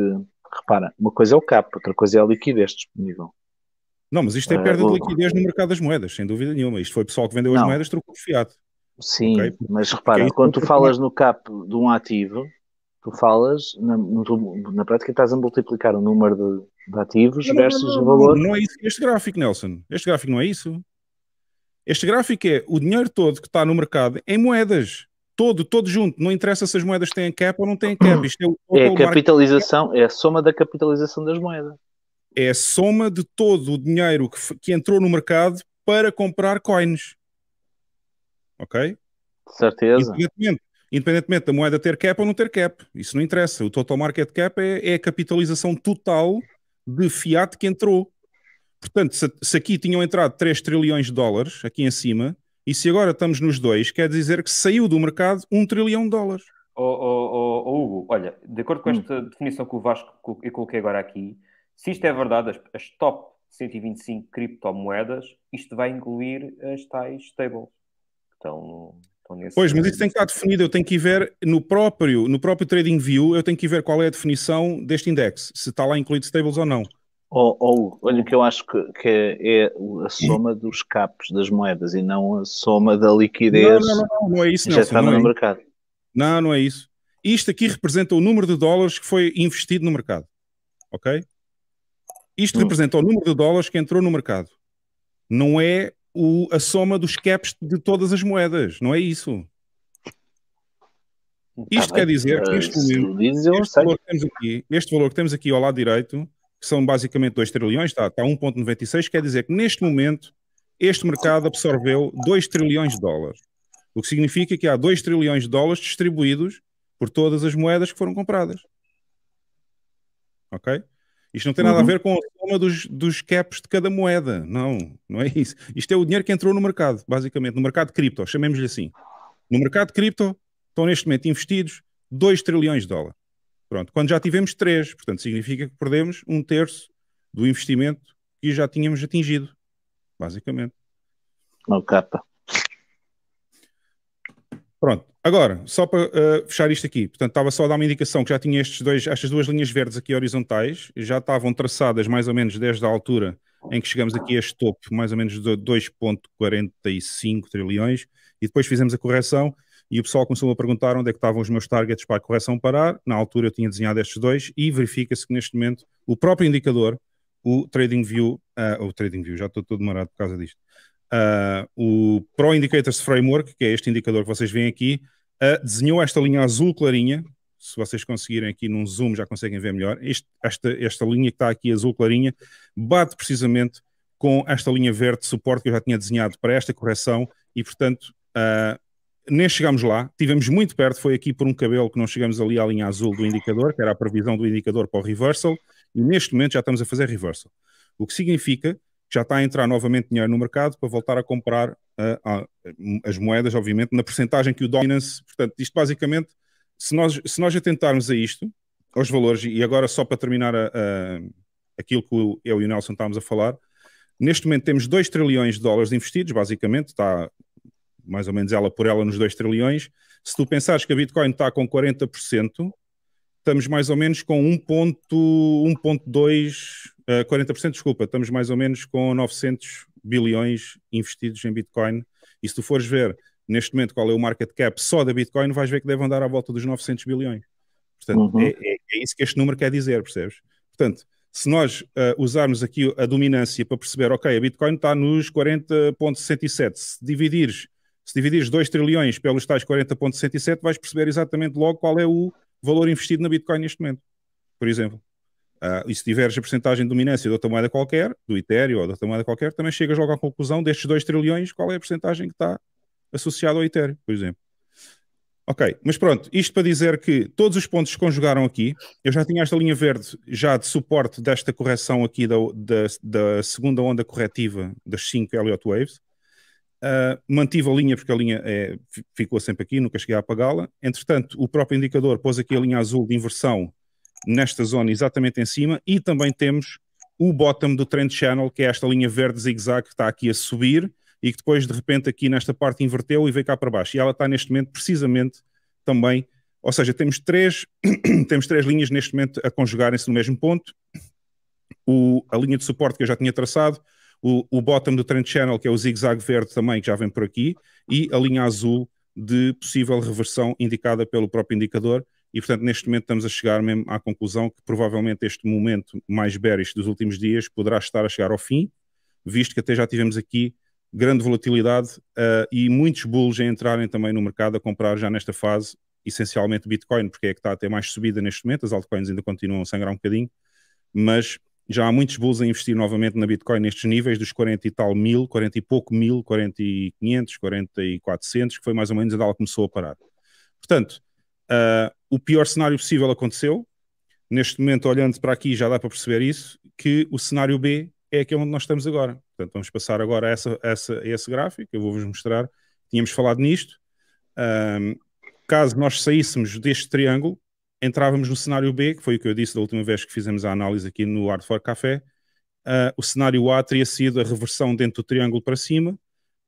repara, uma coisa é o cap, outra coisa é a liquidez disponível. Não, mas isto é ah, perda uh, de liquidez no mercado das moedas, sem dúvida nenhuma. Isto foi o pessoal que vendeu não. as moedas, trocou fiado. Sim, okay? mas repara, é okay. quando tu falas no cap de um ativo, tu falas, na, na prática estás a multiplicar o número de, de ativos não, versus não, o valor. Não é isso. Este gráfico, Nelson, este gráfico não é isso. Este gráfico é o dinheiro todo que está no mercado em moedas. Todo, todo junto. Não interessa se as moedas têm cap ou não têm cap. Isto é, o, é a capitalização, é a soma da capitalização das moedas é a soma de todo o dinheiro que, que entrou no mercado para comprar coins. Ok? Certeza. Independentemente, independentemente, da moeda ter cap ou não ter cap. Isso não interessa. O total market cap é, é a capitalização total de fiat que entrou. Portanto, se, se, aqui tinham entrado 3 trilhões de dólares, aqui em cima, e se agora estamos nos dois, quer dizer que saiu do mercado 1 trilhão de dólares. Oh, oh, oh, oh Hugo, olha, de acordo com hum. esta hum. definição que o Vasco eu coloquei agora aqui, se isto é verdade, as, as top 125 criptomoedas, isto vai incluir as tais stables. Então, Pois, mas isso tem que estar definido. Eu tenho que ver no próprio, no próprio Trading View, eu tenho que ver qual é a definição deste index, se está lá incluído stables ou não. Ou, oh, ou oh, olha, que eu acho que, que é a soma hum. dos capos das moedas e não a soma da liquidez. Não, não, não, não é isso, não. Já está no é mercado. Não, não é isso. Isto aqui representa o número de dólares que foi investido no mercado. Ok? Isto representa o número de dólares que entrou no mercado. Não é o, a soma dos caps de todas as moedas. Não é isso. Tá Isto tá quer dizer que este, momento, este, valor que temos aqui, este valor que temos aqui ao lado direito, que são basicamente 2 trilhões, está, está 1,96, quer dizer que neste momento este mercado absorveu 2 trilhões de dólares. O que significa que há 2 trilhões de dólares distribuídos por todas as moedas que foram compradas. Ok? Isto não tem nada uhum. a ver com a soma dos, dos caps de cada moeda. Não, não é isso. Isto é o dinheiro que entrou no mercado, basicamente, no mercado de cripto, chamemos-lhe assim. No mercado de cripto estão neste momento investidos 2 trilhões de dólares. Pronto, quando já tivemos 3, portanto significa que perdemos um terço do investimento que já tínhamos atingido, basicamente. Não capa. Pronto, agora, só para uh, fechar isto aqui, portanto, estava só a dar uma indicação que já tinha estes dois, estas duas linhas verdes aqui horizontais, já estavam traçadas mais ou menos desde a altura em que chegamos aqui a este topo, mais ou menos de 2,45 trilhões, e depois fizemos a correção e o pessoal começou a perguntar onde é que estavam os meus targets para a correção parar. Na altura eu tinha desenhado estes dois e verifica-se que neste momento o próprio indicador, o TradingView, uh, ah, o TradingView, já estou todo demorado por causa disto, Uh, o Pro Indicators Framework, que é este indicador que vocês veem aqui, uh, desenhou esta linha azul clarinha. Se vocês conseguirem aqui num zoom, já conseguem ver melhor. Este, esta, esta linha que está aqui azul clarinha bate precisamente com esta linha verde de suporte que eu já tinha desenhado para esta correção e, portanto, uh, nem chegámos lá. Tivemos muito perto, foi aqui por um cabelo que não chegamos ali à linha azul do indicador, que era a previsão do indicador para o reversal, e neste momento já estamos a fazer reversal. O que significa já está a entrar novamente dinheiro no mercado para voltar a comprar uh, as moedas, obviamente, na porcentagem que o dominance. Portanto, isto basicamente, se nós, se nós atentarmos a isto, aos valores, e agora só para terminar a, a, aquilo que eu e o Nelson estávamos a falar, neste momento temos 2 trilhões de dólares investidos, basicamente, está mais ou menos ela por ela nos 2 trilhões. Se tu pensares que a Bitcoin está com 40%, estamos mais ou menos com 1.2, uh, 40%, desculpa, estamos mais ou menos com 900 bilhões investidos em Bitcoin. E se tu fores ver neste momento qual é o market cap só da Bitcoin, vais ver que deve andar à volta dos 900 bilhões. Portanto, uhum. é, é, é, isso que este número quer dizer, percebes? Portanto, se nós uh, usarmos aqui a dominância para perceber, ok, a Bitcoin está nos 40.67, se dividires, se dividires 2 trilhões pelos tais 40.67, vais perceber exatamente logo qual é o valor investido na Bitcoin neste momento, por exemplo. Uh, e se tiveres a porcentagem de dominância de outra moeda qualquer, do Ethereum ou de outra moeda qualquer, também chegas logo à conclusão destes 2 trilhões, qual é a porcentagem que está associada ao Ethereum, por exemplo. Ok, mas pronto, isto para dizer que todos os pontos se conjugaram aqui. Eu já tinha esta linha verde já de suporte desta correção aqui da, da, da segunda onda corretiva das 5 Elliott Waves. Ah, mantive a linha porque a linha é, ficou sempre aqui, nunca cheguei a apagá-la. Entretanto, o próprio indicador pôs aqui a linha azul de inversão nesta zona exatamente em cima e também temos o bottom do trend channel, que é esta linha verde zigue-zague que está aqui a subir e que depois de repente aqui nesta parte inverteu e veio cá para baixo. E ela está neste momento precisamente também, ou seja, temos três, temos três linhas neste momento a conjugarem-se no mesmo ponto. O, a linha de suporte que eu já tinha traçado, o, o bottom do Trend Channel, que é o zigue-zague verde também, que já vem por aqui, e a linha azul de possível reversão indicada pelo próprio indicador. E, portanto, neste momento estamos a chegar mesmo à conclusão que provavelmente este momento mais bearish dos últimos dias poderá estar a chegar ao fim, visto que até já tivemos aqui grande volatilidade uh, e muitos bulls a entrarem também no mercado a comprar já nesta fase, essencialmente Bitcoin, porque é que está a ter mais subida neste momento, as altcoins ainda continuam a sangrar um bocadinho, mas já há muitos bulls a investir novamente na Bitcoin nestes níveis dos 40 e tal mil, 40 e pouco mil, 40 e 500, 40 e 400, que foi mais ou menos onde ela começou a parar. Portanto, uh, o pior cenário possível aconteceu. Neste momento, olhando para aqui, já dá para perceber isso, que o cenário B é aquele onde nós estamos agora. Portanto, vamos passar agora a, essa, a essa a esse gráfico, eu vou-vos mostrar. Tínhamos falado nisto. Um, ah, caso nós saíssemos deste triângulo, entrávamos no cenário B, que foi o que eu disse da última vez que fizemos a análise aqui no Hard for Café. Uh, o cenário A teria sido a reversão dentro do triângulo para cima,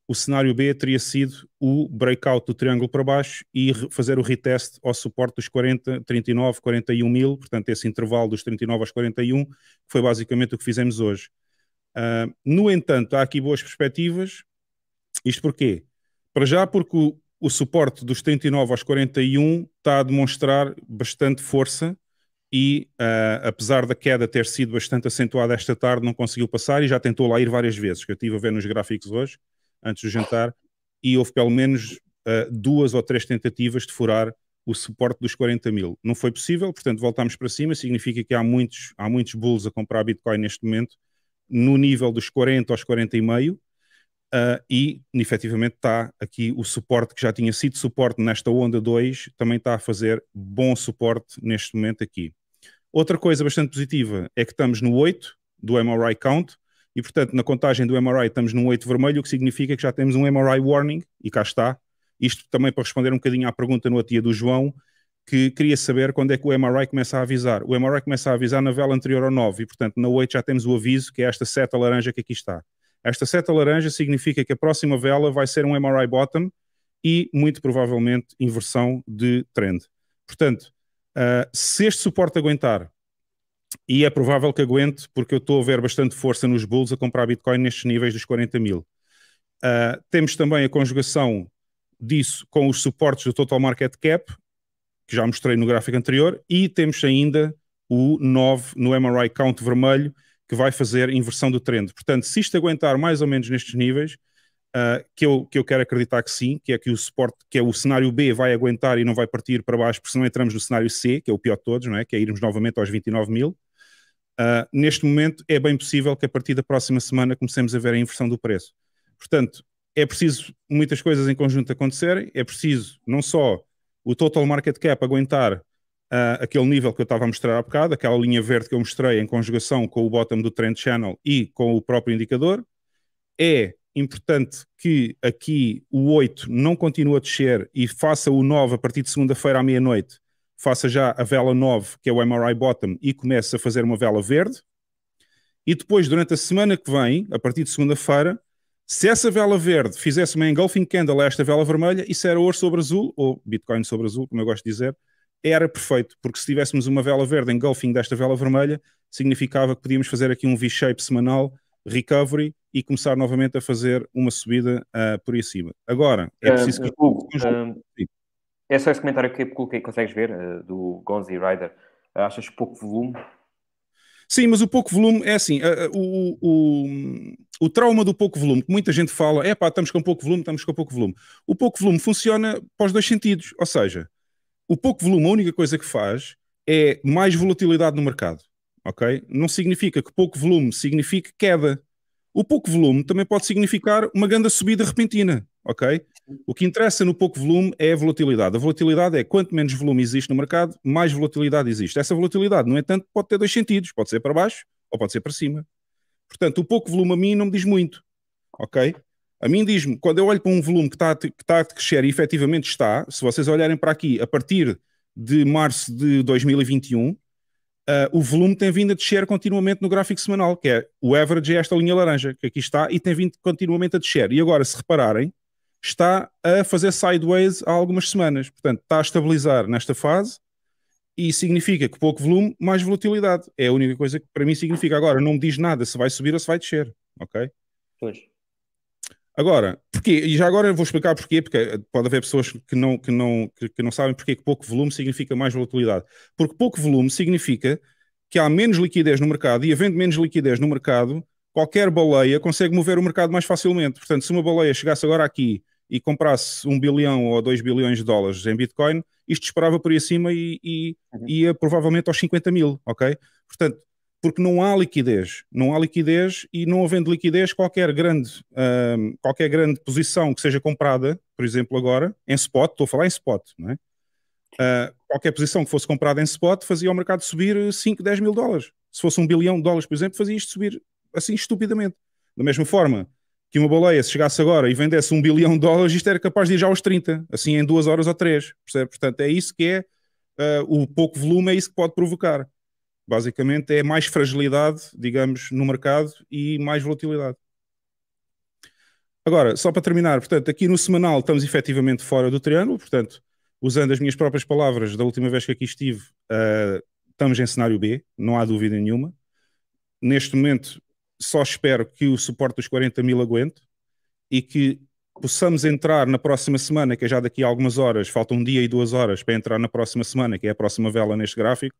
o cenário B teria sido o breakout do triângulo para baixo e fazer o retest ao suporte dos 40, 39, 41 mil, portanto, esse intervalo dos 39 aos 41, que foi basicamente o que fizemos hoje. Uh, no entanto, há aqui boas perspectivas. Isto porquê? Para já, porque o, o suporte dos 39 aos 41 está a demonstrar bastante força e, uh, apesar da queda ter sido bastante acentuada esta tarde, não conseguiu passar e já tentou lá ir várias vezes, que eu estive a ver nos gráficos hoje, antes do jantar, e houve pelo menos uh, duas ou três tentativas de furar o suporte dos 40 mil. Não foi possível, portanto voltámos para cima, significa que há muitos, há muitos bulls a comprar Bitcoin neste momento, no nível dos 40 aos 40 e meio, Uh, e, efetivamente, está aqui o suporte que já tinha sido suporte nesta onda 2, também está a fazer bom suporte neste momento aqui. Outra coisa bastante positiva é que estamos no 8 do MRI count, e, portanto, na contagem do MRI estamos num 8 vermelho, o que significa que já temos um MRI warning, e cá está. Isto também para responder um bocadinho à pergunta no tia do João, que queria saber quando é que o MRI começa a avisar. O MRI começa a avisar na vela anterior ao 9 e, portanto, na 8 já temos o aviso, que é esta seta laranja que aqui está. Esta seta laranja significa que a próxima vela vai ser um MRI bottom e, muito provavelmente, inversão de trend. Portanto, uh, se este suporte aguentar, e é provável que aguente, porque eu estou a ver bastante força nos bulls a comprar Bitcoin nestes níveis dos 40 mil. Uh, temos também a conjugação disso com os suportes do Total Market Cap, que já mostrei no gráfico anterior, e temos ainda o 9 no MRI Count vermelho, que vai fazer inversão do trend. Portanto, se isto aguentar mais ou menos nestes níveis, uh, que, eu, que eu quero acreditar que sim, que é que o suporte, que é o cenário B vai aguentar e não vai partir para baixo, porque senão entramos no cenário C, que é o pior de todos, não é? que é irmos novamente aos 29 mil. Uh, neste momento é bem possível que a partir da próxima semana comecemos a ver a inversão do preço. Portanto, é preciso muitas coisas em conjunto acontecerem, é preciso não só o total market cap aguentar Uh, aquele nível que eu estava a mostrar há bocado, aquela linha verde que eu mostrei em conjugação com o bottom do trend channel e com o próprio indicador. É importante que aqui o 8 não continue a descer e faça o 9 a partir de segunda-feira à meia-noite, faça já a vela 9, que é o MRI bottom, e comece a fazer uma vela verde. E depois, durante a semana que vem, a partir de segunda-feira, se essa vela verde fizesse uma engulfing candle a esta vela vermelha, isso era ouro sobre azul, ou Bitcoin sobre azul, como eu gosto de dizer, era perfeito, porque se tivéssemos uma vela verde engulfing desta vela vermelha, significava que podíamos fazer aqui um V-shape semanal, recovery, e começar novamente a fazer uma subida uh, por aí acima. Agora, é ah, preciso que... Hugo, ah, é só esse comentário que eu coloquei, consegues ver, uh, do Gonzi Rider. Uh, achas pouco volume? Sim, mas o pouco volume é assim, o, o, o trauma do pouco volume, que muita gente fala, é pá, estamos com pouco volume, estamos com pouco volume. O pouco volume funciona para os dois sentidos, ou seja, o pouco volume, a única coisa que faz é mais volatilidade no mercado, ok? Não significa que pouco volume signifique queda. O pouco volume também pode significar uma grande subida repentina, ok? O que interessa no pouco volume é a volatilidade. A volatilidade é quanto menos volume existe no mercado, mais volatilidade existe. Essa volatilidade, no entanto, pode ter dois sentidos: pode ser para baixo ou pode ser para cima. Portanto, o pouco volume a mim não me diz muito, ok? A mim diz-me, quando eu olho para um volume que está, que está a crescer e efetivamente está, se vocês olharem para aqui, a partir de março de 2021, uh, eh, o volume tem vindo a descer continuamente no gráfico semanal, que é o average é esta linha laranja que aqui está e tem vindo continuamente a descer. E agora, se repararem, está a fazer sideways há algumas semanas. Portanto, está a estabilizar nesta fase e significa que pouco volume, mais volatilidade. É a única coisa que para mim significa. Agora, não me diz nada se vai subir ou se vai descer, ok? Pois. Agora, porque E já agora eu vou explicar porquê, porque eh, pode haver pessoas que não, que não, que, que não sabem porquê que pouco volume significa mais volatilidade. Porque pouco volume significa que há menos liquidez no mercado e, havendo menos liquidez no mercado, qualquer baleia consegue mover o mercado mais facilmente. Portanto, se uma baleia chegasse agora aqui e comprasse um bilhão ou dois bilhões de dólares em Bitcoin, isto disparava por aí acima e, e uhum. ia provavelmente aos 50 mil, ok? Portanto, porque não há liquidez, não há liquidez e não havendo liquidez qualquer grande, um, qualquer grande posição que seja comprada, por exemplo agora, em spot, estou a falar em spot, não é? Uh, qualquer posição que fosse comprada em spot fazia o mercado subir 5, eh, 10 mil dólares. Se fosse um bilhão de dólares, por exemplo, fazia isto subir assim estupidamente. Da mesma forma que uma baleia, se chegasse agora e vendesse um bilhão de dólares, isto era capaz de ir já aos 30, assim em duas horas ou três. Percebe? Portanto, é isso que é uh, o pouco volume, é isso que pode provocar. Basicamente é mais fragilidade, digamos, no mercado e mais volatilidade. Agora, só para terminar, portanto, aqui no semanal estamos efetivamente fora do triângulo, portanto, usando as minhas próprias palavras da última vez que aqui estive, uh, estamos em cenário B, não há dúvida nenhuma. Neste momento, só espero que o suporte dos 40 mil aguente e que possamos entrar na próxima semana, que é já daqui a algumas horas, faltam um dia e duas horas para entrar na próxima semana, que é a próxima vela neste gráfico,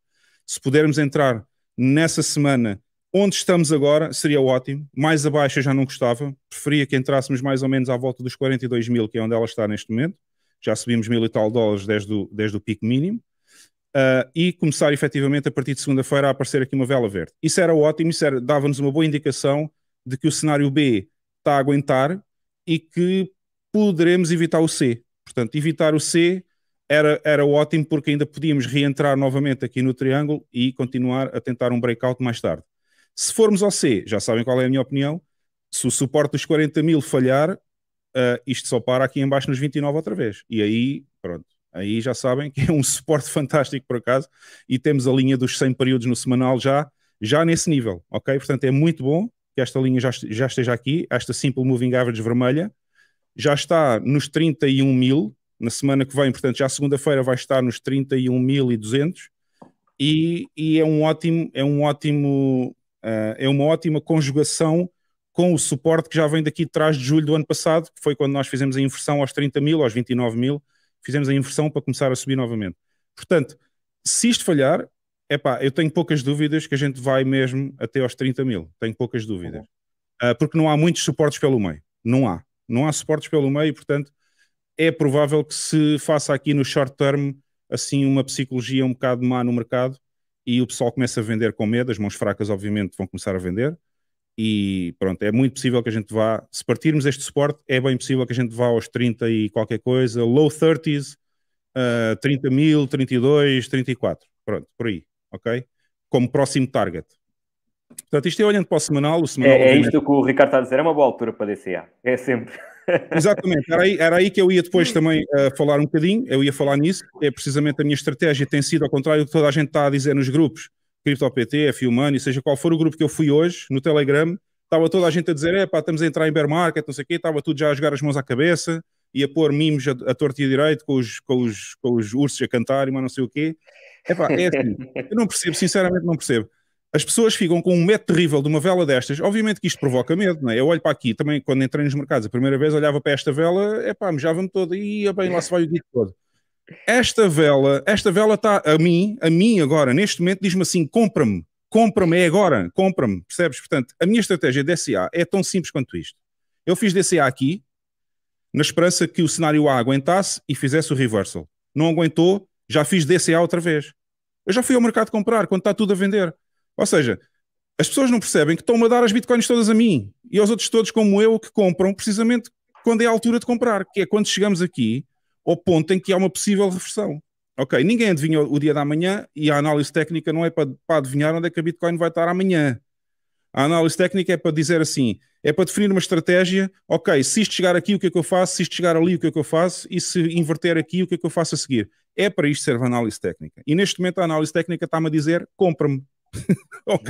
se pudermos entrar nessa semana onde estamos agora, seria ótimo. Mais abaixo eu já não gostava, preferia que entrássemos mais ou menos à volta dos 42 mil, que é onde ela está neste momento. Já subimos mil e tal dólares desde o, desde o pico mínimo. Uh, e começar efetivamente a partir de segunda-feira a aparecer aqui uma vela verde. Isso era ótimo, isso dava-nos uma boa indicação de que o cenário B está a aguentar e que poderemos evitar o C. Portanto, evitar o C era, era ótimo porque ainda podíamos reentrar novamente aqui no triângulo e continuar a tentar um breakout mais tarde. Se formos ao C, já sabem qual é a minha opinião, se o suporte dos 40 mil falhar, uh, isto só para aqui embaixo nos 29 outra vez. E aí, pronto, aí já sabem que é um suporte fantástico por acaso e temos a linha dos 100 períodos no semanal já, já nesse nível, ok? Portanto, é muito bom que esta linha já, já esteja aqui, esta Simple Moving Average vermelha, já está nos 31 mil, na semana que vem, portanto, já segunda-feira vai estar nos 31.200 e, e é um ótimo, é um ótimo, uh, é uma ótima conjugação com o suporte que já vem daqui de trás de julho do ano passado, que foi quando nós fizemos a inversão aos 30 mil, aos 29 mil, fizemos a inversão para começar a subir novamente. Portanto, se isto falhar, pá, eu tenho poucas dúvidas que a gente vai mesmo até aos 30 mil, tenho poucas dúvidas. Uhum. Uh, porque não há muitos suportes pelo meio, não há. Não há suportes pelo meio, portanto, é provável que se faça aqui no short term assim uma psicologia um bocado má no mercado e o pessoal começa a vender com medo, as mãos fracas obviamente vão começar a vender e pronto, é muito possível que a gente vá, se partirmos este suporte, é bem possível que a gente vá aos 30 e qualquer coisa, low 30s, uh, 30 mil, 32, 34, pronto, por aí, ok? Como próximo target. Portanto, isto é olhando para o semanal, o semanal... É, é isto que o Ricardo está a dizer, é uma boa altura para DCA, é sempre... Exatamente, era aí, era aí, que eu ia depois hum. também uh, falar um bocadinho, eu ia falar nisso, é precisamente a minha estratégia, tem sido ao contrário do que toda a gente está a dizer nos grupos, CryptoPT, F-Humano, seja qual for o grupo que eu fui hoje, no Telegram, estava toda a gente a dizer, é pá, estamos a entrar em bear market, não sei o quê, estava tudo já a jogar as mãos à cabeça, e a pôr mimos a, a e a direito, com os, com, os, com os ursos a cantar e mais não sei o quê. pá, é assim, eu não percebo, sinceramente não percebo as pessoas ficam com um medo terrível de uma vela destas. Obviamente que isto provoca medo, não é? Eu olho para aqui também, quando entrei nos mercados, a primeira vez olhava para esta vela, é pá, mejava-me toda e ia bem, lá se vai o dia todo. Esta vela, esta vela está a mim, a mim agora, neste momento, diz-me assim: compra-me, compra-me, é agora, compra-me, percebes? Portanto, a minha estratégia de DCA é tão simples quanto isto. Eu fiz DCA aqui, na esperança que o cenário A aguentasse e fizesse o reversal. Não aguentou, já fiz DCA outra vez. Eu já fui ao mercado comprar quando está tudo a vender. Ou seja, as pessoas não percebem que estão-me a dar as bitcoins todas a mim e aos outros todos como eu que compram precisamente quando é a altura de comprar, que é quando chegamos aqui ao ponto em que há uma possível reversão. Ok, ninguém adivinha o dia da manhã e a análise técnica não é para, para adivinhar onde é que a Bitcoin vai estar amanhã. A análise técnica é para dizer assim, é para definir uma estratégia, ok, se isto chegar aqui, o que é que eu faço? Se isto chegar ali, o que é que eu faço? E se inverter aqui, o que é que eu faço a seguir? É para isto serve a análise técnica. E neste momento a análise técnica está-me a dizer, compra-me, ok?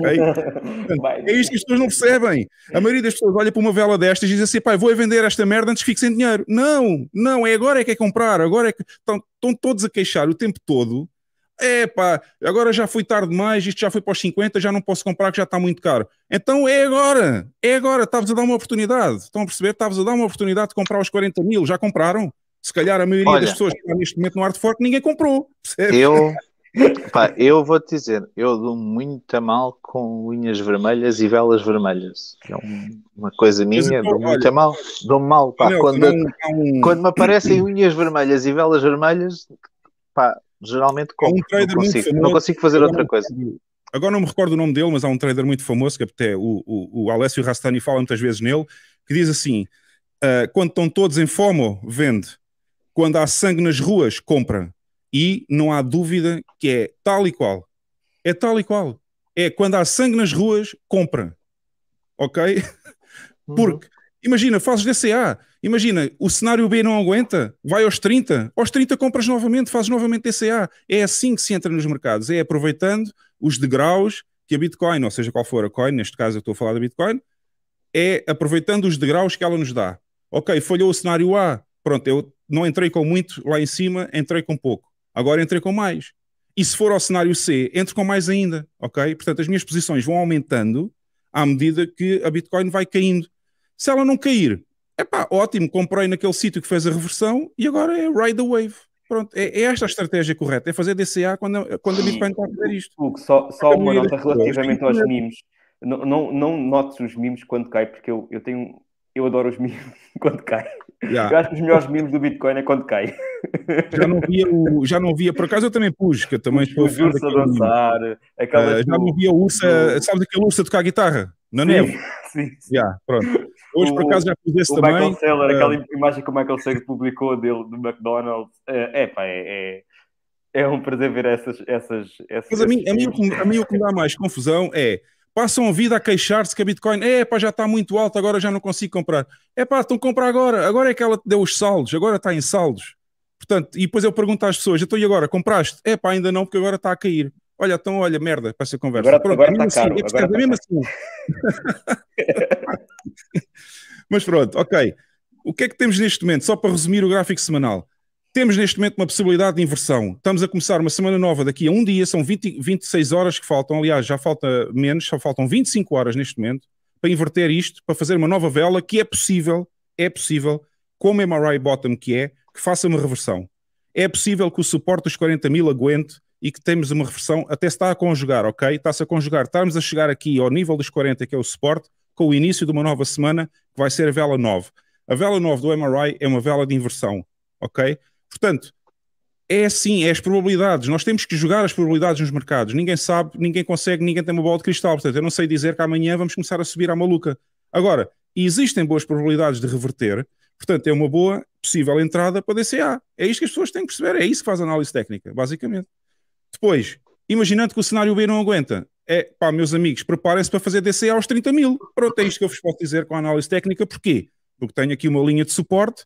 é isto que as pessoas não percebem. A maioria das pessoas olha para uma vela destas e diz assim: pai, vou vender esta merda antes que fique sem dinheiro. Não, não, é agora é que é comprar, agora é que estão, estão todos a queixar o tempo todo. É pá, agora já foi tarde demais, isto já foi para os 50, já não posso comprar que já está muito caro. Então é agora, é agora, estavas a dar uma oportunidade. Estão a perceber? Estavas a dar uma oportunidade de comprar os 40 mil, já compraram? Se calhar a maioria olha, das pessoas que estão neste momento no Hard Fork ninguém comprou. Percebe? Eu, Pá, eu vou te dizer, eu dou muito a mal com unhas vermelhas e velas vermelhas. É uma coisa minha, então, dou muito a mal. Dou mal, pá, não, quando, não, não, quando me aparecem unhas vermelhas e velas vermelhas, pá, geralmente compro. Um não, consigo, não consigo fazer outra coisa. Agora não me recordo o nome dele, mas há um trader muito famoso, que é até o, o, o Alessio Rastani fala muitas vezes nele, que diz assim: uh, quando estão todos em fomo, vende. Quando há sangue nas ruas, compra e não há dúvida que é tal e qual. É tal e qual. É quando há sangue nas ruas, compra. Ok? Uhum. Porque, imagina, fazes DCA, imagina, o cenário B não aguenta, vai aos 30, aos 30 compras novamente, fazes novamente DCA. É assim que se entra nos mercados, é aproveitando os degraus que a Bitcoin, ou seja, qual for a coin, neste caso eu estou a falar da Bitcoin, é aproveitando os degraus que ela nos dá. Ok, falhou o cenário A, pronto, eu não entrei com muito lá em cima, entrei com pouco. Agora entrei com mais. E se for ao cenário C, entre com mais ainda, ok? Portanto, as minhas posições vão aumentando à medida que a Bitcoin vai caindo. Se ela não cair, é pá, ótimo, comprei naquele sítio que fez a reversão e agora é ride the wave. Pronto, é, é esta a estratégia correta, é fazer DCA quando a, quando a Bitcoin está a fazer isto. Hugo, só, só uma nota relativamente aos mimos. Não, não, não notes os mimos quando cai, porque eu, eu tenho eu adoro os memes quando cai. Yeah. Eu acho que os melhores memes do Bitcoin é quando cai. Já não via, o, já não via por acaso eu também pus, que eu também estou a Uh, já não via o ursa, sabes aquele ursa tocar guitarra? Na sim, neve. Sim, Yeah, pronto. Hoje, o, por acaso, já pus esse o também. Michael Seller, uh, aquela eh, imagem que o Michael Seller publicou dele do McDonald's, é, é, é, é é um prazer ver essas. essas, essas Mas a mim, a, mim, a mim o que me dá mais confusão é passam a vida a queixar-se que a Bitcoin é pá, já está muito alto agora já não consigo comprar. É pá, então compra agora, agora é que ela te deu os saldos, agora está em saldos. Portanto, e depois eu pergunto às pessoas, então e agora, compraste? É pá, ainda não, porque agora está a cair. Olha, então olha, merda, para essa conversa. Agora, pronto, agora está assim, caro. É agora mesmo assim. Mas pronto, ok. O que é que temos neste momento? Só para resumir o gráfico semanal. Temos neste momento uma possibilidade de inversão. Estamos a começar uma semana nova daqui a um dia, são 20, 26 horas que faltam, aliás, já falta menos, só faltam 25 horas neste momento, para inverter isto, para fazer uma nova vela que é possível, é possível, como MRI Bottom que é, que faça uma reversão. É possível que o suporte dos 40 mil aguente e que temos uma reversão, até se está a conjugar, ok? Está-se a conjugar, estarmos a chegar aqui ao nível dos 40, que é o suporte, com o início de uma nova semana, que vai ser a vela 9. A vela 9 do MRI é uma vela de inversão, ok? Portanto, é assim, é as probabilidades. Nós temos que jogar as probabilidades nos mercados. Ninguém sabe, ninguém consegue, ninguém tem uma bola de cristal. Portanto, eu não sei dizer que amanhã vamos começar a subir à maluca. Agora, existem boas probabilidades de reverter, portanto, é uma boa possível entrada para DCA. É isto que as pessoas têm que perceber, é isso que faz análise técnica, basicamente. Depois, imaginando que o cenário B não aguenta, é pá, meus amigos, preparem-se para fazer DCA aos 30 mil. Pronto, é isto que eu vos posso dizer com a análise técnica. Porquê? Porque tenho aqui uma linha de suporte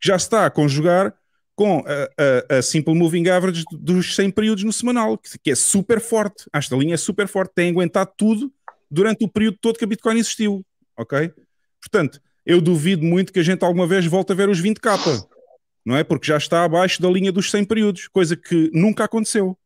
que já está a conjugar com a, a, a, Simple Moving Average dos 100 períodos no semanal, que, que é super forte. Esta linha é super forte, tem aguentado tudo durante o período todo que a Bitcoin existiu, ok? Portanto, eu duvido muito que a gente alguma vez volte a ver os 20k, não é? Porque já está abaixo da linha dos 100 períodos, coisa que nunca aconteceu.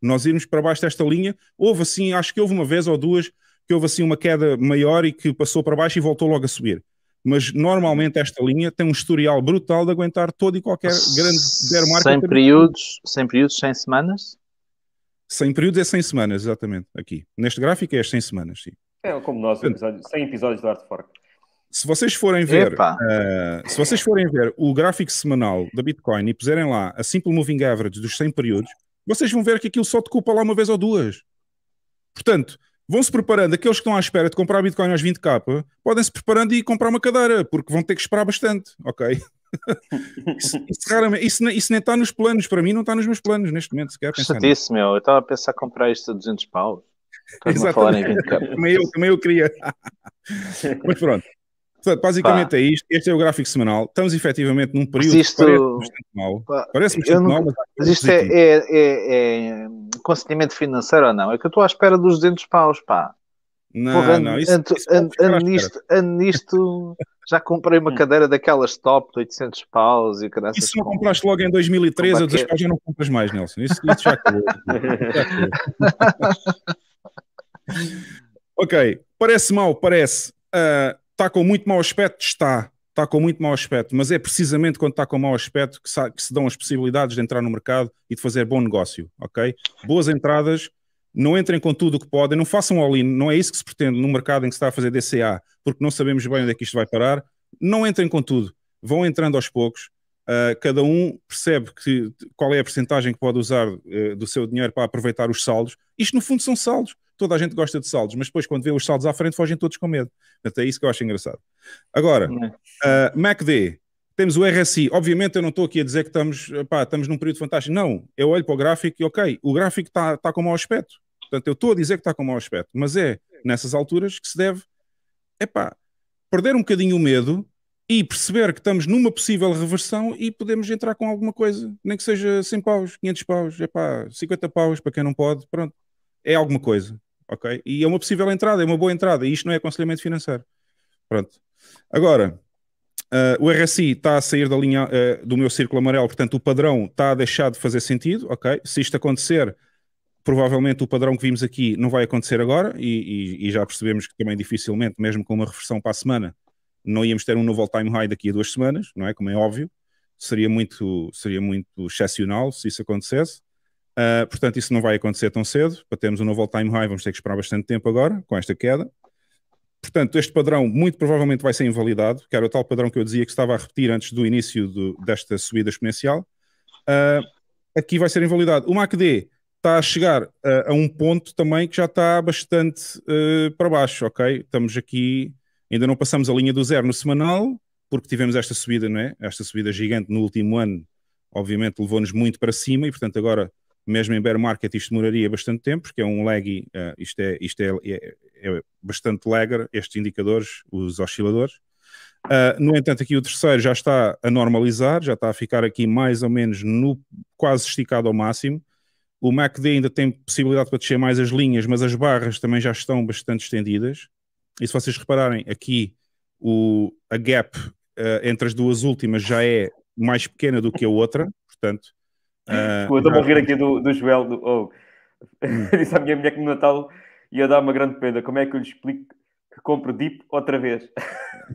Nós irmos para baixo desta linha, houve assim, acho que houve uma vez ou duas que houve assim uma queda maior e que passou para baixo e voltou logo a subir mas normalmente esta linha tem um historial brutal de aguentar todo e qualquer grande supermarket. Sem períodos, sem períodos, sem semanas? Sem períodos é 100 semanas, exatamente, aqui. Neste gráfico é as 100 semanas, sim. É como nós, episódio, 100 episódios do Art Fork. Se vocês forem ver, uh, se vocês forem ver o gráfico semanal da Bitcoin e puserem lá a simple moving average dos 100 períodos, vocês vão ver que aquilo só te culpa lá uma vez ou duas. Portanto, vão-se preparando, aqueles que estão à espera de comprar Bitcoin aos 20k, podem-se preparando e comprar uma cadeira, porque vão ter que esperar bastante, ok? isso, isso, isso, isso, nem está nos planos, para mim não está nos meus planos neste momento sequer. Isso, meu, eu estava a pensar em comprar isto a 200 paus. Estás Exatamente. Também eu, também eu queria. Mas pronto. Portanto, basicamente pá. é isto. Este é o gráfico semanal. Estamos efetivamente num período isto, parece bastante mal. parece bastante não, mas, mas é isto é, é, é, consentimento financeiro ou não? É que eu estou à espera dos 200 paus, pá. Não, Porra, não, isso, and, isso nisto, nisto já comprei uma hum. cadeira daquelas top de 800 paus e graças Isso não compraste logo em 2013, eu disse, já não compras mais, Nelson. Isso, isso já já acabou. ok, parece mal, parece. Uh, está com muito mau aspecto? Está. Está com muito mau aspecto, mas é precisamente quando está com mau aspecto que, que se dão as possibilidades de entrar no mercado e de fazer bom negócio, ok? Boas entradas, não entrem com tudo o que podem, não façam all-in, não é isso que se pretende no mercado em que se está a fazer DCA, porque não sabemos bem onde é que isto vai parar. Não entrem com tudo, vão entrando aos poucos. Uh, cada um percebe que, qual é a percentagem que pode usar uh, do seu dinheiro para aproveitar os saldos. Isto, no fundo, são saldos toda a gente gosta de saldos, mas depois quando vê os saldos à frente fogem todos com medo. Portanto, é isso que eu acho engraçado. Agora, uh, é? eh, MACD, temos o RSI. Obviamente eu não estou aqui a dizer que estamos, pá, estamos num período fantástico. Não, eu olho para o gráfico e ok, o gráfico está tá com mau aspecto. Portanto, eu estou a dizer que está com mau aspecto, mas é nessas alturas que se deve, epá, perder um bocadinho o medo e perceber que estamos numa possível reversão e podemos entrar com alguma coisa, nem que seja 100 paus, 500 paus, epá, 50 paus para quem não pode, pronto, é alguma coisa ok? E é uma possível entrada, é uma boa entrada, e isto não é aconselhamento financeiro. Pronto. Agora, uh, o RSI está a sair da linha uh, do meu círculo amarelo, portanto o padrão está a deixar de fazer sentido, ok? Se isto acontecer, provavelmente o padrão que vimos aqui não vai acontecer agora, e, e, e já percebemos que também dificilmente, mesmo com uma reversão para a semana, não íamos ter um novo all-time high daqui a duas semanas, não é? Como é óbvio, seria muito, seria muito excepcional se isso acontecesse. Uh, portanto, isso não vai acontecer tão cedo. Para termos um novo all-time high, vamos ter que esperar bastante tempo agora, com esta queda. Portanto, este padrão muito provavelmente vai ser invalidado, que era o tal padrão que eu dizia que estava a repetir antes do início do, desta subida exponencial. Uh, aqui vai ser invalidado. O MACD está a chegar uh, a um ponto também que já está bastante uh, para baixo, ok? Estamos aqui, ainda não passamos a linha do zero no semanal, porque tivemos esta subida, não é? Esta subida gigante no último ano, obviamente levou-nos muito para cima e, portanto, agora mesmo em bear market isto demoraria bastante tempo, porque é um lag, uh, eh, isto, é, isto é, é, é, bastante lagger, estes indicadores, os osciladores. Uh, no entanto, aqui o terceiro já está a normalizar, já está a ficar aqui mais ou menos no quase esticado ao máximo. O MACD ainda tem possibilidade para descer mais as linhas, mas as barras também já estão bastante estendidas. E se vocês repararem, aqui o, a gap uh, entre as duas últimas já é mais pequena do que a outra, portanto, Desculpa, ah, uh, estou a rir aqui do, do Joel. Do, oh. Disse à minha mulher que no Natal ia dar uma grande pena. Como é que eu lhe explico que compro Deep outra vez?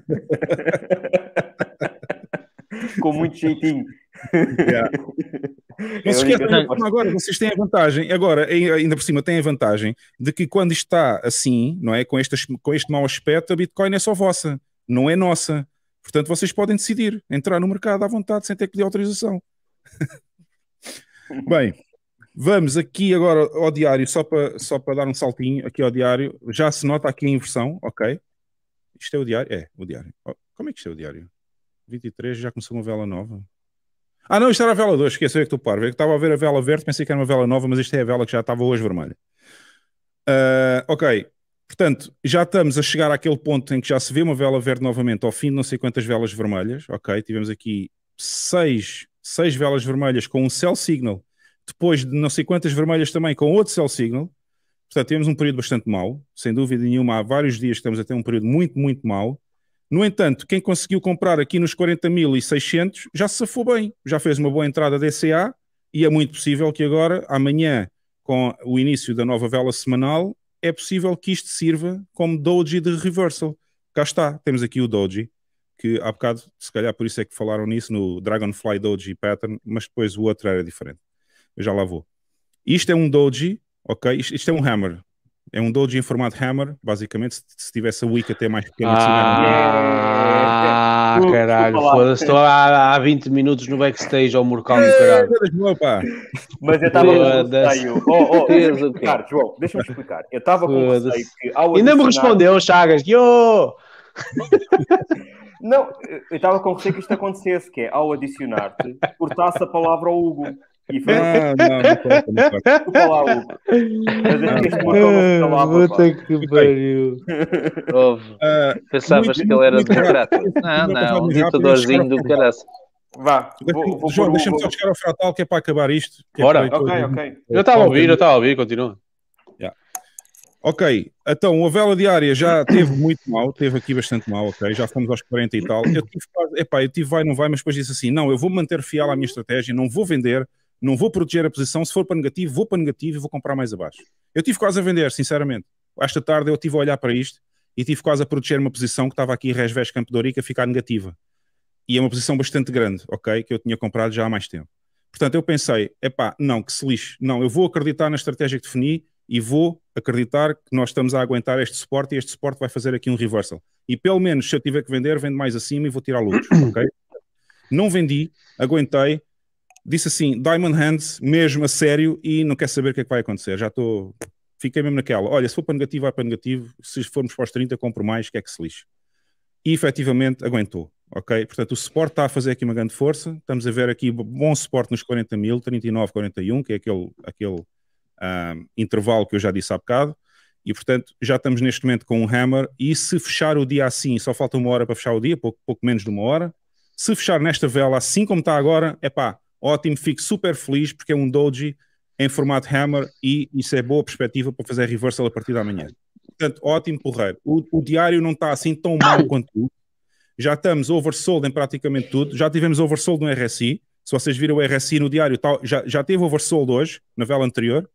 Com muito jeitinho. Yeah. Não se esqueçam, agora vocês têm a vantagem, agora ainda por cima têm a vantagem de que quando está assim, não é? Com, este com este mau aspecto, a Bitcoin é só vossa, não é nossa. Portanto, vocês podem decidir entrar no mercado à vontade sem ter que pedir autorização. Bem, vamos aqui agora ao diário, só para, só para dar um saltinho aqui ao diário. Já se nota aqui a inversão, ok? Isto é o diário? É, o diário. Oh, como é que isto é o diário? 23 já começou uma vela nova. Ah, não, isto era a vela 2, esqueci é que estou parvo. Eu estava a ver a vela verde, pensei que era uma vela nova, mas isto é a vela que já estava hoje vermelha. Uh, ok, portanto, já estamos a chegar àquele ponto em que já se vê uma vela verde novamente ao fim de não sei quantas velas vermelhas. Ok, tivemos aqui seis seis velas vermelhas com um sell signal, depois de não sei quantas vermelhas também com outro sell signal. Portanto, temos um período bastante mau, sem dúvida nenhuma. Há vários dias que estamos a ter um período muito, muito mau. No entanto, quem conseguiu comprar aqui nos 40.600 já se safou bem, já fez uma boa entrada DCA e é muito possível que agora, amanhã, com o início da nova vela semanal, é possível que isto sirva como doji de reversal. Cá está, temos aqui o doji que há bocado, se calhar por isso é que falaram nisso no Dragonfly Doji Pattern, mas depois o outro era diferente. Eu já lá vou. Isto é um Doji, ok? Isto, isto é um Hammer. É um Doji em formato Hammer, basicamente, se, se tivesse a Wicca até mais pequena. Ah, assim, caralho, foda-se, estou há, há 20 minutos no backstage ao Murcal caralho. Mas eu estava a receio. Oh, oh, deixa-me explicar, João, deixa-me explicar. Eu estava com receio que ao adicionar... Ainda me respondeu, Chagas, yo! Não, eu estava a receio que isto acontecesse, que é, ao adicionar-te, cortasse a palavra ao Hugo. E foi... Não, não, não conta, não conta. Desculpa Hugo. Mas é que este marcou que Pensavas que ele era democrata. Não, não, um ditadorzinho do caraço. Vá, vou, vou João, deixa-me só chegar ao fratal que é para acabar isto. É Bora, ok, ok. Eu estava a ouvir, eu estava a ouvir, continua. Ok, então a vela diária já teve muito mal, teve aqui bastante mal, ok? Já fomos aos 40 e tal. Eu tive epá, eu tive vai, não vai, mas depois disse assim: não, eu vou manter fiel à minha estratégia, não vou vender, não vou proteger a posição. Se for para negativo, vou para negativo e vou comprar mais abaixo. Eu tive quase a vender, sinceramente. Esta tarde eu tive a olhar para isto e tive quase a proteger uma posição que estava aqui em Resves Campo de a ficar negativa. E é uma posição bastante grande, ok? Que eu tinha comprado já há mais tempo. Portanto, eu pensei: epá, não, que se lixe, não, eu vou acreditar na estratégia que defini e vou acreditar que nós estamos a aguentar este suporte e este suporte vai fazer aqui um reversal. E pelo menos se eu tiver que vender, vendo mais acima e vou tirar lucros, ok? Não vendi, aguentei, disse assim, Diamond Hands, mesmo a sério e não quer saber o que é que vai acontecer, já estou... Fiquei mesmo naquela, olha, se for para negativo, vai para negativo, se formos para os 30, compro mais, que é que se lixe. E efetivamente aguentou, ok? Portanto, o suporte está a fazer aqui uma grande força, estamos a ver aqui bom suporte nos 40 mil, 39, 41, que é aquele... aquele intervalo que eu já disse há bocado. E, portanto, já estamos neste momento com um hammer. E se fechar o dia assim, só falta uma hora para fechar o dia, pouco, pouco menos de uma hora. Se fechar nesta vela assim como está agora, é pá, ótimo, fico super feliz porque é um doji em formato hammer e isso é boa perspectiva para fazer reversal a partir da manhã. Portanto, ótimo porreiro. O, o diário não está assim tão mal quanto tudo. Já estamos oversold em praticamente tudo. Já tivemos oversold no RSI. Se vocês viram o RSI no diário, tá, já, já teve oversold hoje, na vela anterior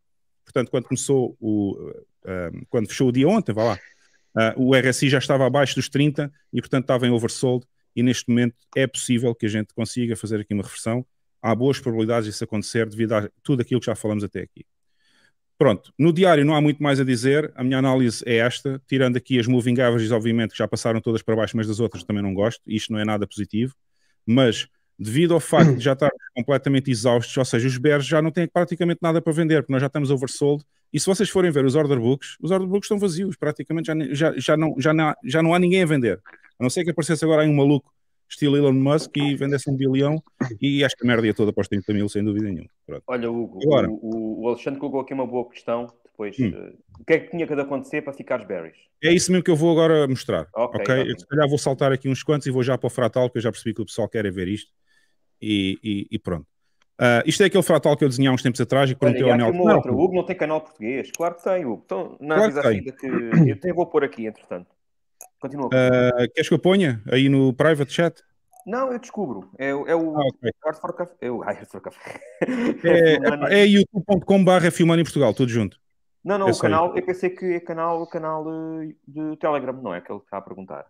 portanto, quando começou o. Eh, eh, quando fechou o dia ontem, vá lá, uh, o RSI já estava abaixo dos 30 e, portanto, estava em oversold. E neste momento é possível que a gente consiga fazer aqui uma reversão. Há boas probabilidades disso acontecer devido a tudo aquilo que já falamos até aqui. Pronto, no diário não há muito mais a dizer, a minha análise é esta, tirando aqui as moving averages, obviamente, que já passaram todas para baixo, mas das outras também não gosto, isto não é nada positivo, mas devido ao facto de já estar completamente exaustos, ou seja, os bears já não têm praticamente nada para vender, porque nós já estamos oversold. E se vocês forem ver os order books, os order books estão vazios, praticamente já, já, já, não, já, não, há, já não há ninguém a vender. A não ser que aparecesse agora aí um maluco estilo Elon Musk e vendesse um bilhão e esta merda ia toda para os 30 mil, sem dúvida nenhuma. Pronto. Olha, Hugo, agora, o, o, Alexandre colocou aqui uma boa questão. Depois, hum. Eh, o que é que tinha que acontecer para ficar os berries? É isso mesmo que eu vou agora mostrar. Ok, okay? eu se calhar vou saltar aqui uns quantos e vou já para o fratal, porque eu já percebi que o pessoal quer é ver isto e, e, e pronto. Uh, isto é aquele fratal que eu desenhei há uns tempos atrás e perguntei ao Nelson. Não, outra. O Hugo não tem canal português. Claro que tem, Hugo. Então, na claro que tem. que eu tenho vou pôr aqui, entretanto. Continua. Uh, queres que eu ponha aí no private chat? Não, eu descubro. É, é o ah, Art for Café. É o for Café. É, é, é youtube.com.br filmando em Portugal, tudo junto. Não, não, é o canal, aí. eu pensei que é canal, canal eh, de Telegram, não é aquele que está a perguntar.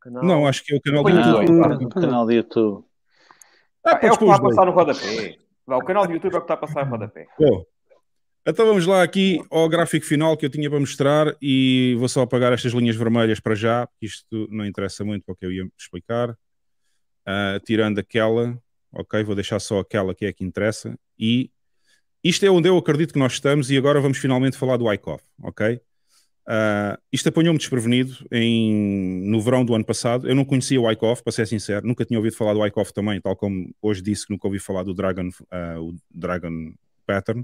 Canal... Não, acho que é o canal do YouTube. canal do YouTube. É, é, o que está a passar no rodapé. O canal do YouTube é o que está a passar no rodapé. Bom, então vamos lá aqui ao gráfico final que eu tinha para mostrar e vou só apagar estas linhas vermelhas para já, porque isto não interessa muito para o que eu ia explicar. Uh, tirando aquela, ok, vou deixar só aquela que é que interessa. E isto é onde eu acredito que nós estamos e agora vamos finalmente falar do ICOV, ok? Uh, isto apanhou-me desprevenido em, no verão do ano passado. Eu não conhecia o Wyckoff, para ser sincero, nunca tinha ouvido falar do Wyckoff também, tal como hoje disse que nunca ouvi falar do Dragon, uh, o Dragon Pattern.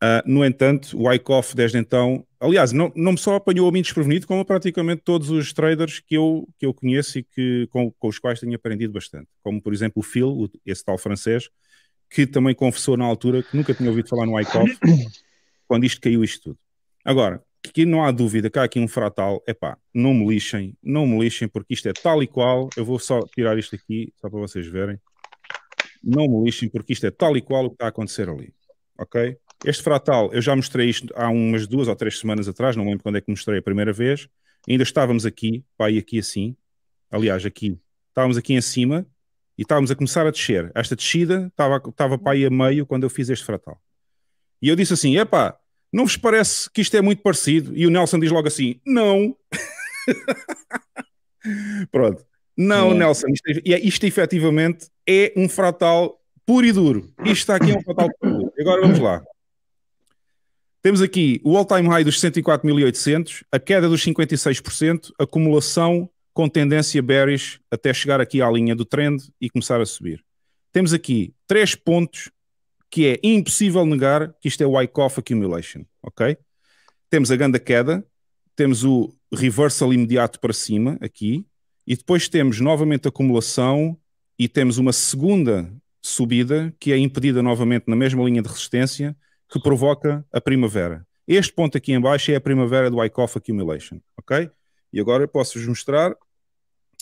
Uh, no entanto, o Wyckoff desde então, aliás, não, me só apanhou a mim desprevenido, como praticamente todos os traders que eu, que eu conheço e que, com, com os quais tenho aprendido bastante. Como, por exemplo, o Phil, esse tal francês, que também confessou na altura que nunca tinha ouvido falar no Wyckoff, quando isto caiu isto tudo. Agora, que não há dúvida que há aqui um fratal, é não me lixem, não me lixem, porque isto é tal e qual. Eu vou só tirar isto aqui, só para vocês verem. Não me lixem, porque isto é tal e qual o que está a acontecer ali. Ok? Este fratal, eu já mostrei isto há umas duas ou três semanas atrás, não lembro quando é que mostrei a primeira vez. Ainda estávamos aqui, pá, e aqui assim. Aliás, aqui. Estávamos aqui em cima e estávamos a começar a descer. Esta descida estava, estava pá, aí a meio quando eu fiz este fratal. E eu disse assim: é não vos parece que isto é muito parecido? E o Nelson diz logo assim: não. Pronto. Não, é. Nelson, isto, é, é, isto efetivamente é um fratal puro e duro. Isto está aqui é um fratal puro e duro. Agora vamos lá. Temos aqui o all-time high dos 104.800, a queda dos 56%, acumulação com tendência bearish até chegar aqui à linha do trend e começar a subir. Temos aqui três pontos que é impossível negar que isto é o Wyckoff Accumulation, ok? Temos a ganda queda, temos o reversal imediato para cima aqui, e depois temos novamente acumulação e temos uma segunda subida que é impedida novamente na mesma linha de resistência que provoca a primavera. Este ponto aqui em baixo é a primavera do Wyckoff Accumulation, ok? E agora eu posso-vos mostrar,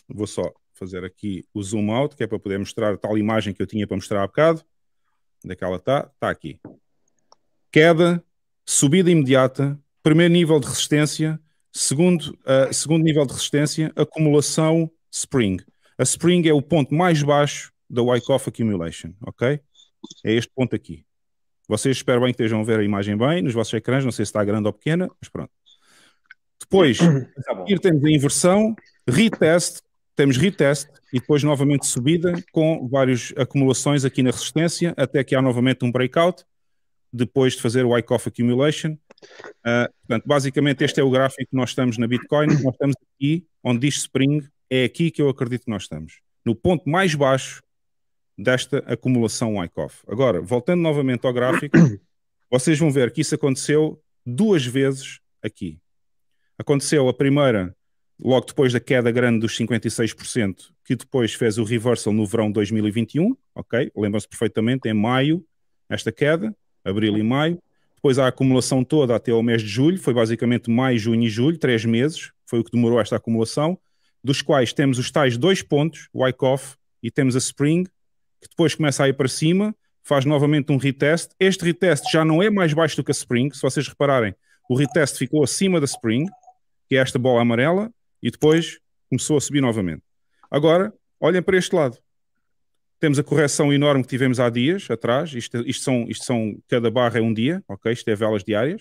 vou só fazer aqui o zoom out, que é para poder mostrar tal imagem que eu tinha para mostrar há bocado onde é que ela está? Está aqui. Queda, subida imediata, primeiro nível de resistência, segundo, uh, segundo nível de resistência, acumulação spring. A spring é o ponto mais baixo da Wyckoff Accumulation, ok? É este ponto aqui. Vocês espero bem que estejam a ver a imagem bem nos vossos ecrãs, não sei se está grande ou pequena, mas pronto. Depois, tá aqui temos a inversão, retest, temos reteste e depois novamente subida com várias acumulações aqui na resistência, até que há novamente um breakout, depois de fazer o Wyckoff Accumulation. Uh, portanto, basicamente este é o gráfico que nós estamos na Bitcoin, nós estamos aqui onde diz Spring, é aqui que eu acredito que nós estamos, no ponto mais baixo desta acumulação Wyckoff. Agora, voltando novamente ao gráfico, vocês vão ver que isso aconteceu duas vezes aqui. Aconteceu a primeira logo depois da queda grande dos 56%, que depois fez o reversal no verão de 2021, ok? Lembram-se perfeitamente, em maio, esta queda, abril e maio. Depois a acumulação toda até ao mês de julho, foi basicamente maio, junho e julho, três meses, foi o que demorou esta acumulação, dos quais temos os tais dois pontos, o Wyckoff e temos a Spring, que depois começa a ir para cima, faz novamente um retest. Este retest já não é mais baixo do que a Spring, se vocês repararem, o retest ficou acima da Spring, que é esta bola amarela, e depois começou a subir novamente. Agora, olhem para este lado. Temos a correção enorme que tivemos há dias atrás. Isto, isto, são, isto são, cada barra é um dia, ok? Isto é velas diárias.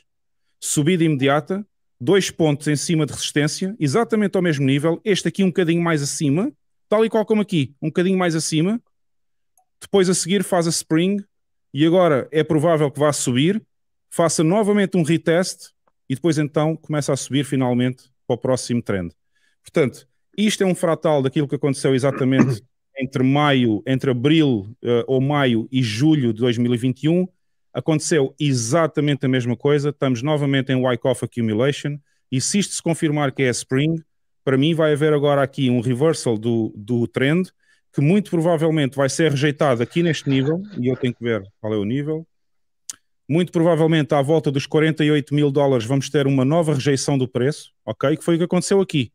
Subida imediata, dois pontos em cima de resistência, exatamente ao mesmo nível. Este aqui um bocadinho mais acima, tal e qual como aqui, um bocadinho mais acima. Depois a seguir faz a spring e agora é provável que vá subir. Faça novamente um retest e depois então começa a subir finalmente para o próximo trend. Portanto, isto é um fratal daquilo que aconteceu exatamente entre maio, entre abril uh, ou maio e julho de 2021. Aconteceu exatamente a mesma coisa. Estamos novamente em Wyckoff Accumulation. E se isto se confirmar que é Spring, para mim vai haver agora aqui um reversal do, do trend que muito provavelmente vai ser rejeitado aqui neste nível. E eu tenho que ver qual é o nível. Muito provavelmente à volta dos 48 mil dólares vamos ter uma nova rejeição do preço, ok? Que foi o que aconteceu aqui.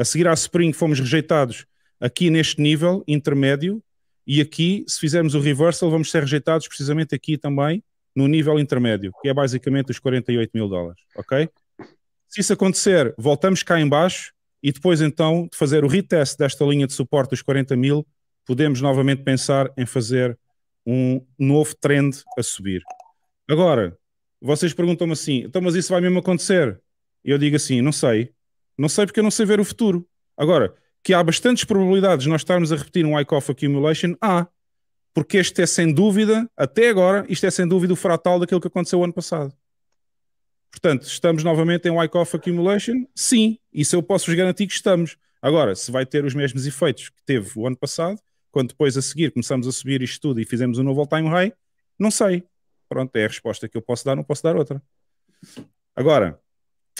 A seguir à Spring fomos rejeitados aqui neste nível intermédio e aqui, se fizermos o reversal, vamos ser rejeitados precisamente aqui também, no nível intermédio, que é basicamente os 48 mil dólares, ok? Se isso acontecer, voltamos cá embaixo e depois então de fazer o reteste desta linha de suporte dos 40 mil, podemos novamente pensar em fazer um novo trend a subir. Agora, vocês perguntam-me assim, então mas isso vai mesmo acontecer? Eu digo assim, não sei, não sei porque eu não sei ver o futuro. Agora, que há bastantes probabilidades de nós estarmos a repetir um Wyckoff Accumulation, há. Porque este é sem dúvida, até agora, isto é sem dúvida o fratal daquilo que aconteceu ano passado. Portanto, estamos novamente em Wyckoff Accumulation? Sim, isso eu posso vos garantir que estamos. Agora, se vai ter os mesmos efeitos que teve o ano passado, quando depois a seguir começamos a subir isto tudo e fizemos um novo all-time high, não sei. Pronto, é a resposta que eu posso dar, não posso dar outra. Agora,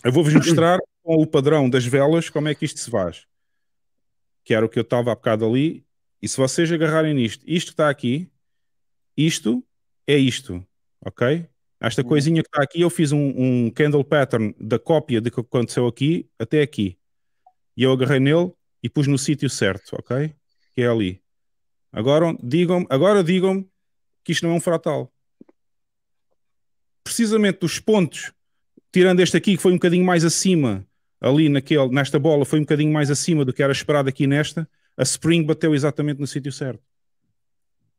eu vou-vos mostrar com o padrão das velas, como é que isto se faz? Que era o que eu estava há bocado ali. E se vocês agarrarem nisto, isto está aqui, isto é isto, ok? Esta uhum. coisinha que está aqui, eu fiz um, um candle pattern da cópia de que aconteceu aqui até aqui. E eu agarrei nele e pus no sítio certo, ok? Que é ali. Agora digam-me agora digam que isto não é um fratal. Precisamente dos pontos, tirando este aqui que foi um bocadinho mais acima ali naquele, nesta bola foi um bocadinho mais acima do que era esperado aqui nesta, a spring bateu exatamente no sítio certo.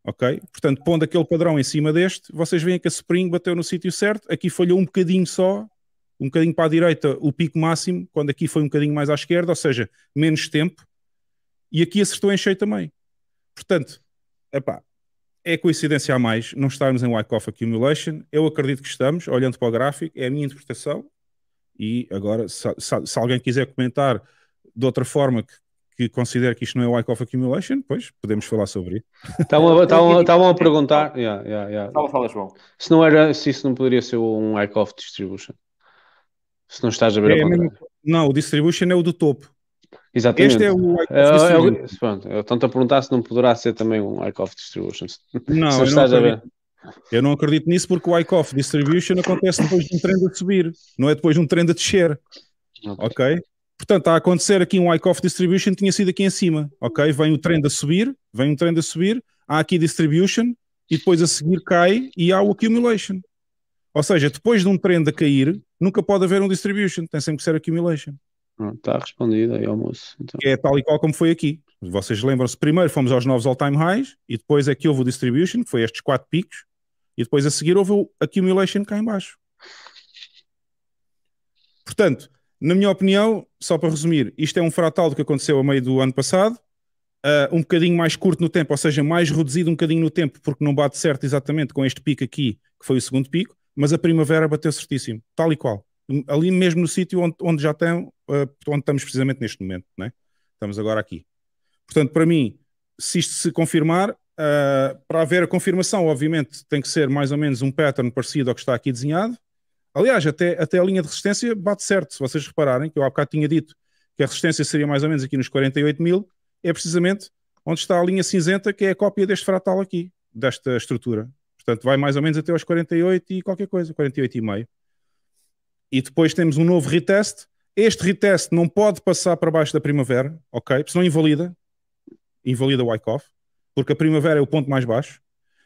Ok? Portanto, pondo aquele padrão em cima deste, vocês veem que a spring bateu no sítio certo, aqui falhou um bocadinho só, um bocadinho para a direita o pico máximo, quando aqui foi um bocadinho mais à esquerda, ou seja, menos tempo, e aqui acertou em cheio também. Portanto, epá, é coincidência a mais não estarmos em Wyckoff Accumulation. Eu acredito que estamos, olhando para o gráfico, é a minha interpretação, e agora, se, se alguém quiser comentar de outra forma que, que considera que isto não é Wyckoff like Accumulation, pois podemos falar sobre isso. Estavam, estavam, estavam a perguntar. Yeah, yeah, yeah. João. Se não era, se isso não poderia ser um Wyckoff like Distribution. Se não estás a ver é, a mesmo, Não, o Distribution é o do topo. Exatamente. Este é o Wyckoff like é, é Distribution. eu estou a perguntar se não poderá ser também um Wyckoff Distribution. Não, se não estás não a ver. Eu não acredito nisso porque o Wyckoff Distribution acontece depois de um trend a subir, não é depois de um trend a descer. Ok? Portanto, está a acontecer aqui um Wyckoff Distribution, tinha sido aqui em cima. Ok? Vem o trend a subir, vem um trend a subir, há aqui Distribution e depois a seguir cai e há o Accumulation. Ou seja, depois de um trend a cair, nunca pode haver um Distribution, tem sempre que ser Accumulation. Está respondido aí, almoço. Então. É tal e qual como foi aqui. Vocês lembram-se, primeiro fomos aos novos all-time highs e depois é que houve o distribution, que foi estes quatro picos, e depois a seguir houve o accumulation cá embaixo. Portanto, na minha opinião, só para resumir, isto é um fratal do que aconteceu a meio do ano passado, uh, um bocadinho mais curto no tempo, ou seja, mais reduzido um bocadinho no tempo, porque não bate certo exatamente com este pico aqui, que foi o segundo pico, mas a primavera bateu certíssimo, tal e qual. Ali mesmo no sítio onde, onde, já tem, uh, ah, onde estamos precisamente neste momento, né? estamos agora aqui. Portanto, para mim, se isto se confirmar, Uh, para haver a confirmação, obviamente, tem que ser mais ou menos um pattern parecido ao que está aqui desenhado. Aliás, até, até a linha de resistência bate certo, se vocês repararem, que eu há bocado tinha dito que a resistência seria mais ou menos aqui nos 48 mil, é precisamente onde está a linha cinzenta, que é a cópia deste fratal aqui, desta estrutura. Portanto, vai mais ou menos até aos 48 e qualquer coisa, 48,5. E depois temos um novo retest. Este retest não pode passar para baixo da primavera, ok? Porque senão invalida. Invalida o ICOF porque a primavera é o ponto mais baixo.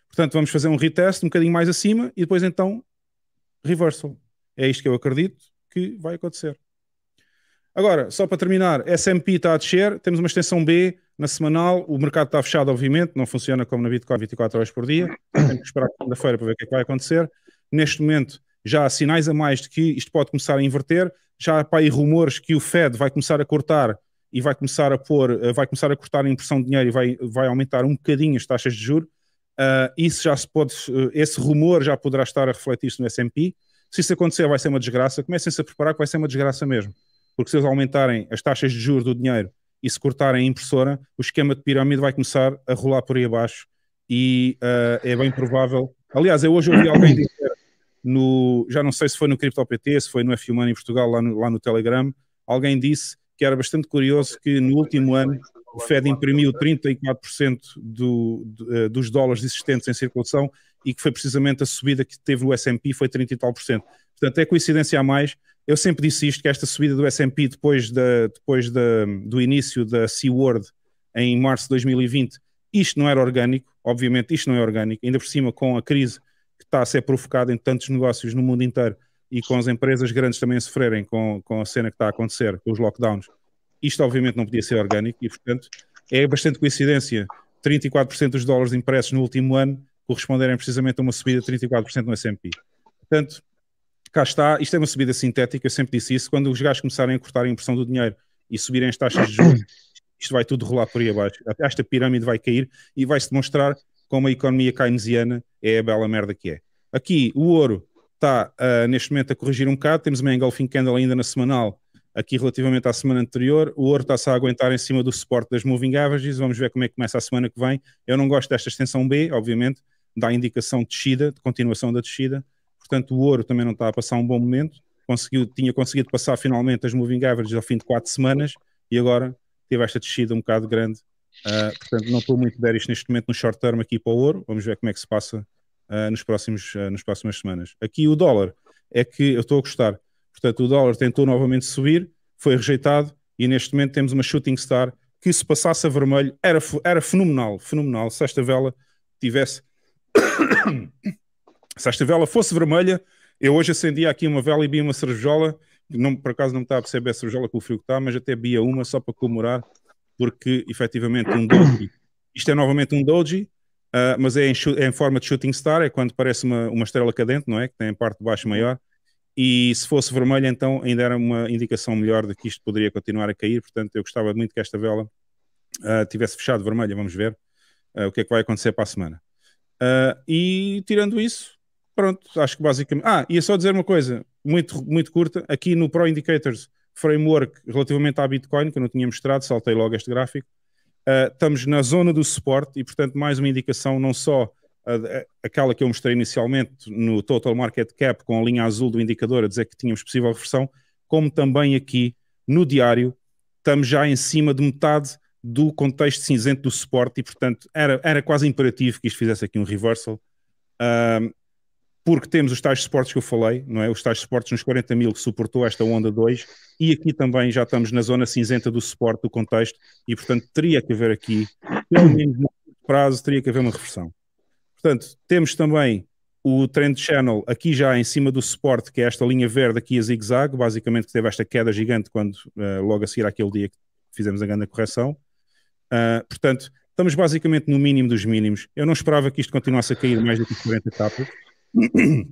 Portanto, vamos fazer um retest um bocadinho mais acima e depois então reversal. É isto que eu acredito que vai acontecer. Agora, só para terminar, S&P está a descer, temos uma extensão B na semanal, o mercado está fechado obviamente, não funciona como na Bitcoin 24 horas por dia, temos que esperar segunda-feira para ver o que, é que vai acontecer. Neste momento já há sinais a mais de que isto pode começar a inverter, já há para aí rumores que o Fed vai começar a cortar e vai começar a pôr, eh, vai começar a cortar a impressão de dinheiro e vai, vai aumentar um bocadinho as taxas de juro, uh, isso já se pode, uh, esse rumor já poderá estar a refletir-se no S&P. Se isso acontecer, vai ser uma desgraça. Comecem-se a preparar que vai ser uma desgraça mesmo, porque se eles aumentarem as taxas de juro do dinheiro e se cortarem a impressora, o esquema de pirâmide vai começar a rolar por aí abaixo e uh, é bem provável. Aliás, eu hoje ouvi alguém dizer no, já não sei se foi no CryptoPT, se foi no F1 em Portugal, lá no, lá no Telegram, alguém disse que era bastante curioso que no último ano o Fed imprimiu 34% do, eh, dos dólares existentes em circulação e que foi precisamente a subida que teve o S&P, foi 30 e tal por cento. Portanto, é coincidência a mais. Eu sempre disse isto, que esta subida do S&P depois, da, depois da, do início da SeaWorld em março de 2020, isto não era orgânico, obviamente isto não é orgânico, ainda por cima com a crise que está a ser provocada em tantos negócios no mundo inteiro, e com as empresas grandes também sofrerem com, com a cena que está a acontecer, com os lockdowns, isto obviamente não podia ser orgânico e, portanto, é bastante coincidência 34% dos dólares impressos no último ano corresponderem precisamente a uma subida de 34% no S&P. Portanto, cá está, isto é uma subida sintética, eu sempre disse isso, quando os gajos começarem a cortar a impressão do dinheiro e subirem as taxas de juros, isto vai tudo rolar por aí abaixo. Esta pirâmide vai cair e vai-se demonstrar como a economia keynesiana é a bela merda que é. Aqui, o ouro está uh, neste momento a corrigir um bocado. Temos uma Engolfing candle ainda na semanal, aqui relativamente à semana anterior. O ouro está-se a aguentar em cima do suporte das moving averages. Vamos ver como é que começa a semana que vem. Eu não gosto desta extensão B, obviamente, dá indicação de descida, de continuação da descida. Portanto, o ouro também não está a passar um bom momento. Conseguiu, tinha conseguido passar finalmente as moving averages ao fim de quatro semanas e agora teve esta descida um bocado grande. Uh, portanto, não estou muito bearish neste momento no short term aqui para o ouro. Vamos ver como é que se passa uh, nos próximos, uh, nas próximas semanas. Aqui o dólar é que eu estou a gostar. Portanto, o dólar tentou novamente subir, foi rejeitado e neste momento temos uma shooting star que se passasse a vermelho era, era fenomenal, fenomenal. Se esta vela tivesse... se esta vela fosse vermelha, eu hoje acendia aqui uma vela e vi uma cervejola, não, por acaso não me está a perceber a cervejola com o frio que está, mas até via uma só para comemorar, porque efetivamente um doji, isto é novamente um doji, Uh, mas é em, é em, forma de shooting star, é quando parece uma, uma estrela cadente, não é? Que tem a parte de baixo uhum. maior. E se fosse vermelho, então ainda era uma indicação melhor de que isto poderia continuar a cair. Portanto, eu gostava muito que esta vela uh, tivesse fechado vermelha. Vamos ver uh, o que é que vai acontecer para a semana. e tirando isso, pronto, acho que basicamente. Ah, ia só dizer uma coisa muito, muito curta. Aqui no Pro Indicators Framework, relativamente à Bitcoin, que eu não tinha mostrado, saltei logo este gráfico. Uh, estamos na zona do suporte e, portanto, mais uma indicação não só aquela que eu mostrei inicialmente no Total Market Cap com a linha azul do indicador a dizer que tínhamos possível reversão, como também aqui no diário estamos já em cima de metade do contexto cinzento do suporte e portanto era, era quase imperativo que isto fizesse aqui um reversal. Ah, porque temos os tais suportes que eu falei, não é? Os tais suportes nos 40 mil que suportou esta onda 2 e aqui também já estamos na zona cinzenta do suporte, do contexto e, portanto, teria que haver aqui, pelo menos no prazo, teria que haver uma reversão. Portanto, temos também o trend channel aqui já em cima do suporte, que é esta linha verde aqui a zigue-zague, basicamente que teve esta queda gigante quando uh, logo a seguir àquele dia que fizemos a grande correção. Uh, portanto, estamos basicamente no mínimo dos mínimos. Eu não esperava que isto continuasse a cair mais do que 40 etapas.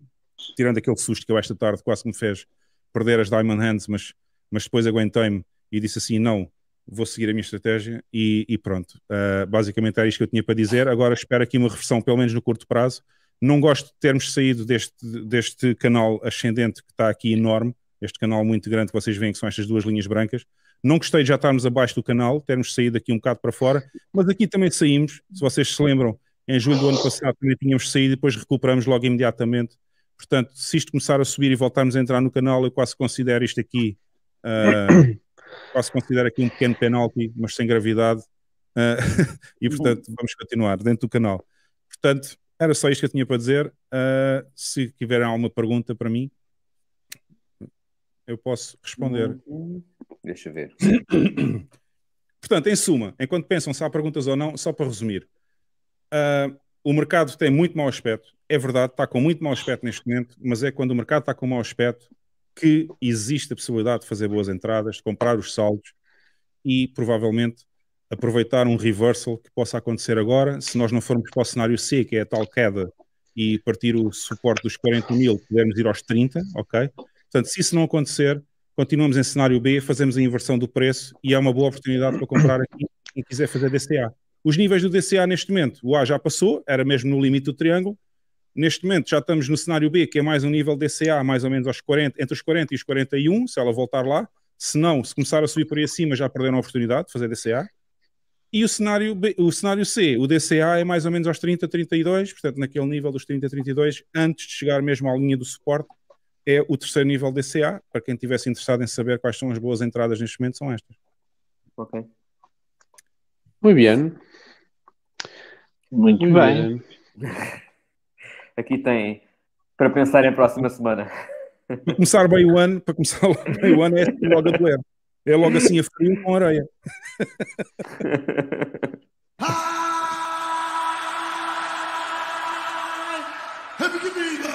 tirando aquele susto que eu esta tarde quase me fez perder as Diamond Hands, mas, mas depois aguentei-me e disse assim: não, vou seguir a minha estratégia e, e pronto. Uh, basicamente era isto que eu tinha para dizer. Agora espero aqui uma reversão, pelo menos no curto prazo. Não gosto de termos saído deste, deste canal ascendente que está aqui enorme, este canal muito grande que vocês veem que são estas duas linhas brancas. Não gostei de já estarmos abaixo do canal, termos saído aqui um bocado para fora, mas aqui também saímos. Se vocês se lembram, em julho do ano passado também tínhamos saído e depois recuperamos logo imediatamente. Portanto, se isto começar a subir e voltarmos a entrar no canal, eu quase considero isto aqui, uh, quase considero aqui um pequeno penalti, mas sem gravidade. Uh, e portanto, vamos continuar dentro do canal. Portanto, era só isto que eu tinha para dizer. Uh, se tiverem alguma pergunta para mim, eu posso responder. Deixa ver. Portanto, em suma, enquanto pensam se há perguntas ou não, só para resumir. Uh, o mercado tem muito mau aspecto, é verdade, está com muito mau aspecto neste momento, mas é quando o mercado está com mau aspecto que existe a possibilidade de fazer boas entradas, de comprar os saldos e provavelmente aproveitar um reversal que possa acontecer agora. Se nós não formos para o cenário C, que é a tal queda, e partir o suporte dos 40 mil, pudermos ir aos 30, ok? Portanto, se isso não acontecer, continuamos em cenário B, fazemos a inversão do preço e há uma boa oportunidade para comprar aqui quem quiser fazer DCA. Os níveis do DCA neste momento, o A já passou, era mesmo no limite do triângulo. Neste momento já estamos no cenário B, que é mais um nível DCA, mais ou menos aos 40, entre os 40 e os 41, se ela voltar lá. Se não, se começar a subir por aí acima, já perderam a oportunidade de fazer DCA. E o cenário, B, o cenário C, o DCA é mais ou menos aos 30, 32, portanto naquele nível dos 30, 32, antes de chegar mesmo à linha do suporte, é o terceiro nível DCA. Para quem estivesse interessado em saber quais são as boas entradas neste momento, são estas. Ok. Muito bem. Muito bem. Aqui tem para pensar em próxima semana. Para começar bem o ano, para começar bem o ano é assim, logo a doer. É logo assim a frio com a areia. High! Happy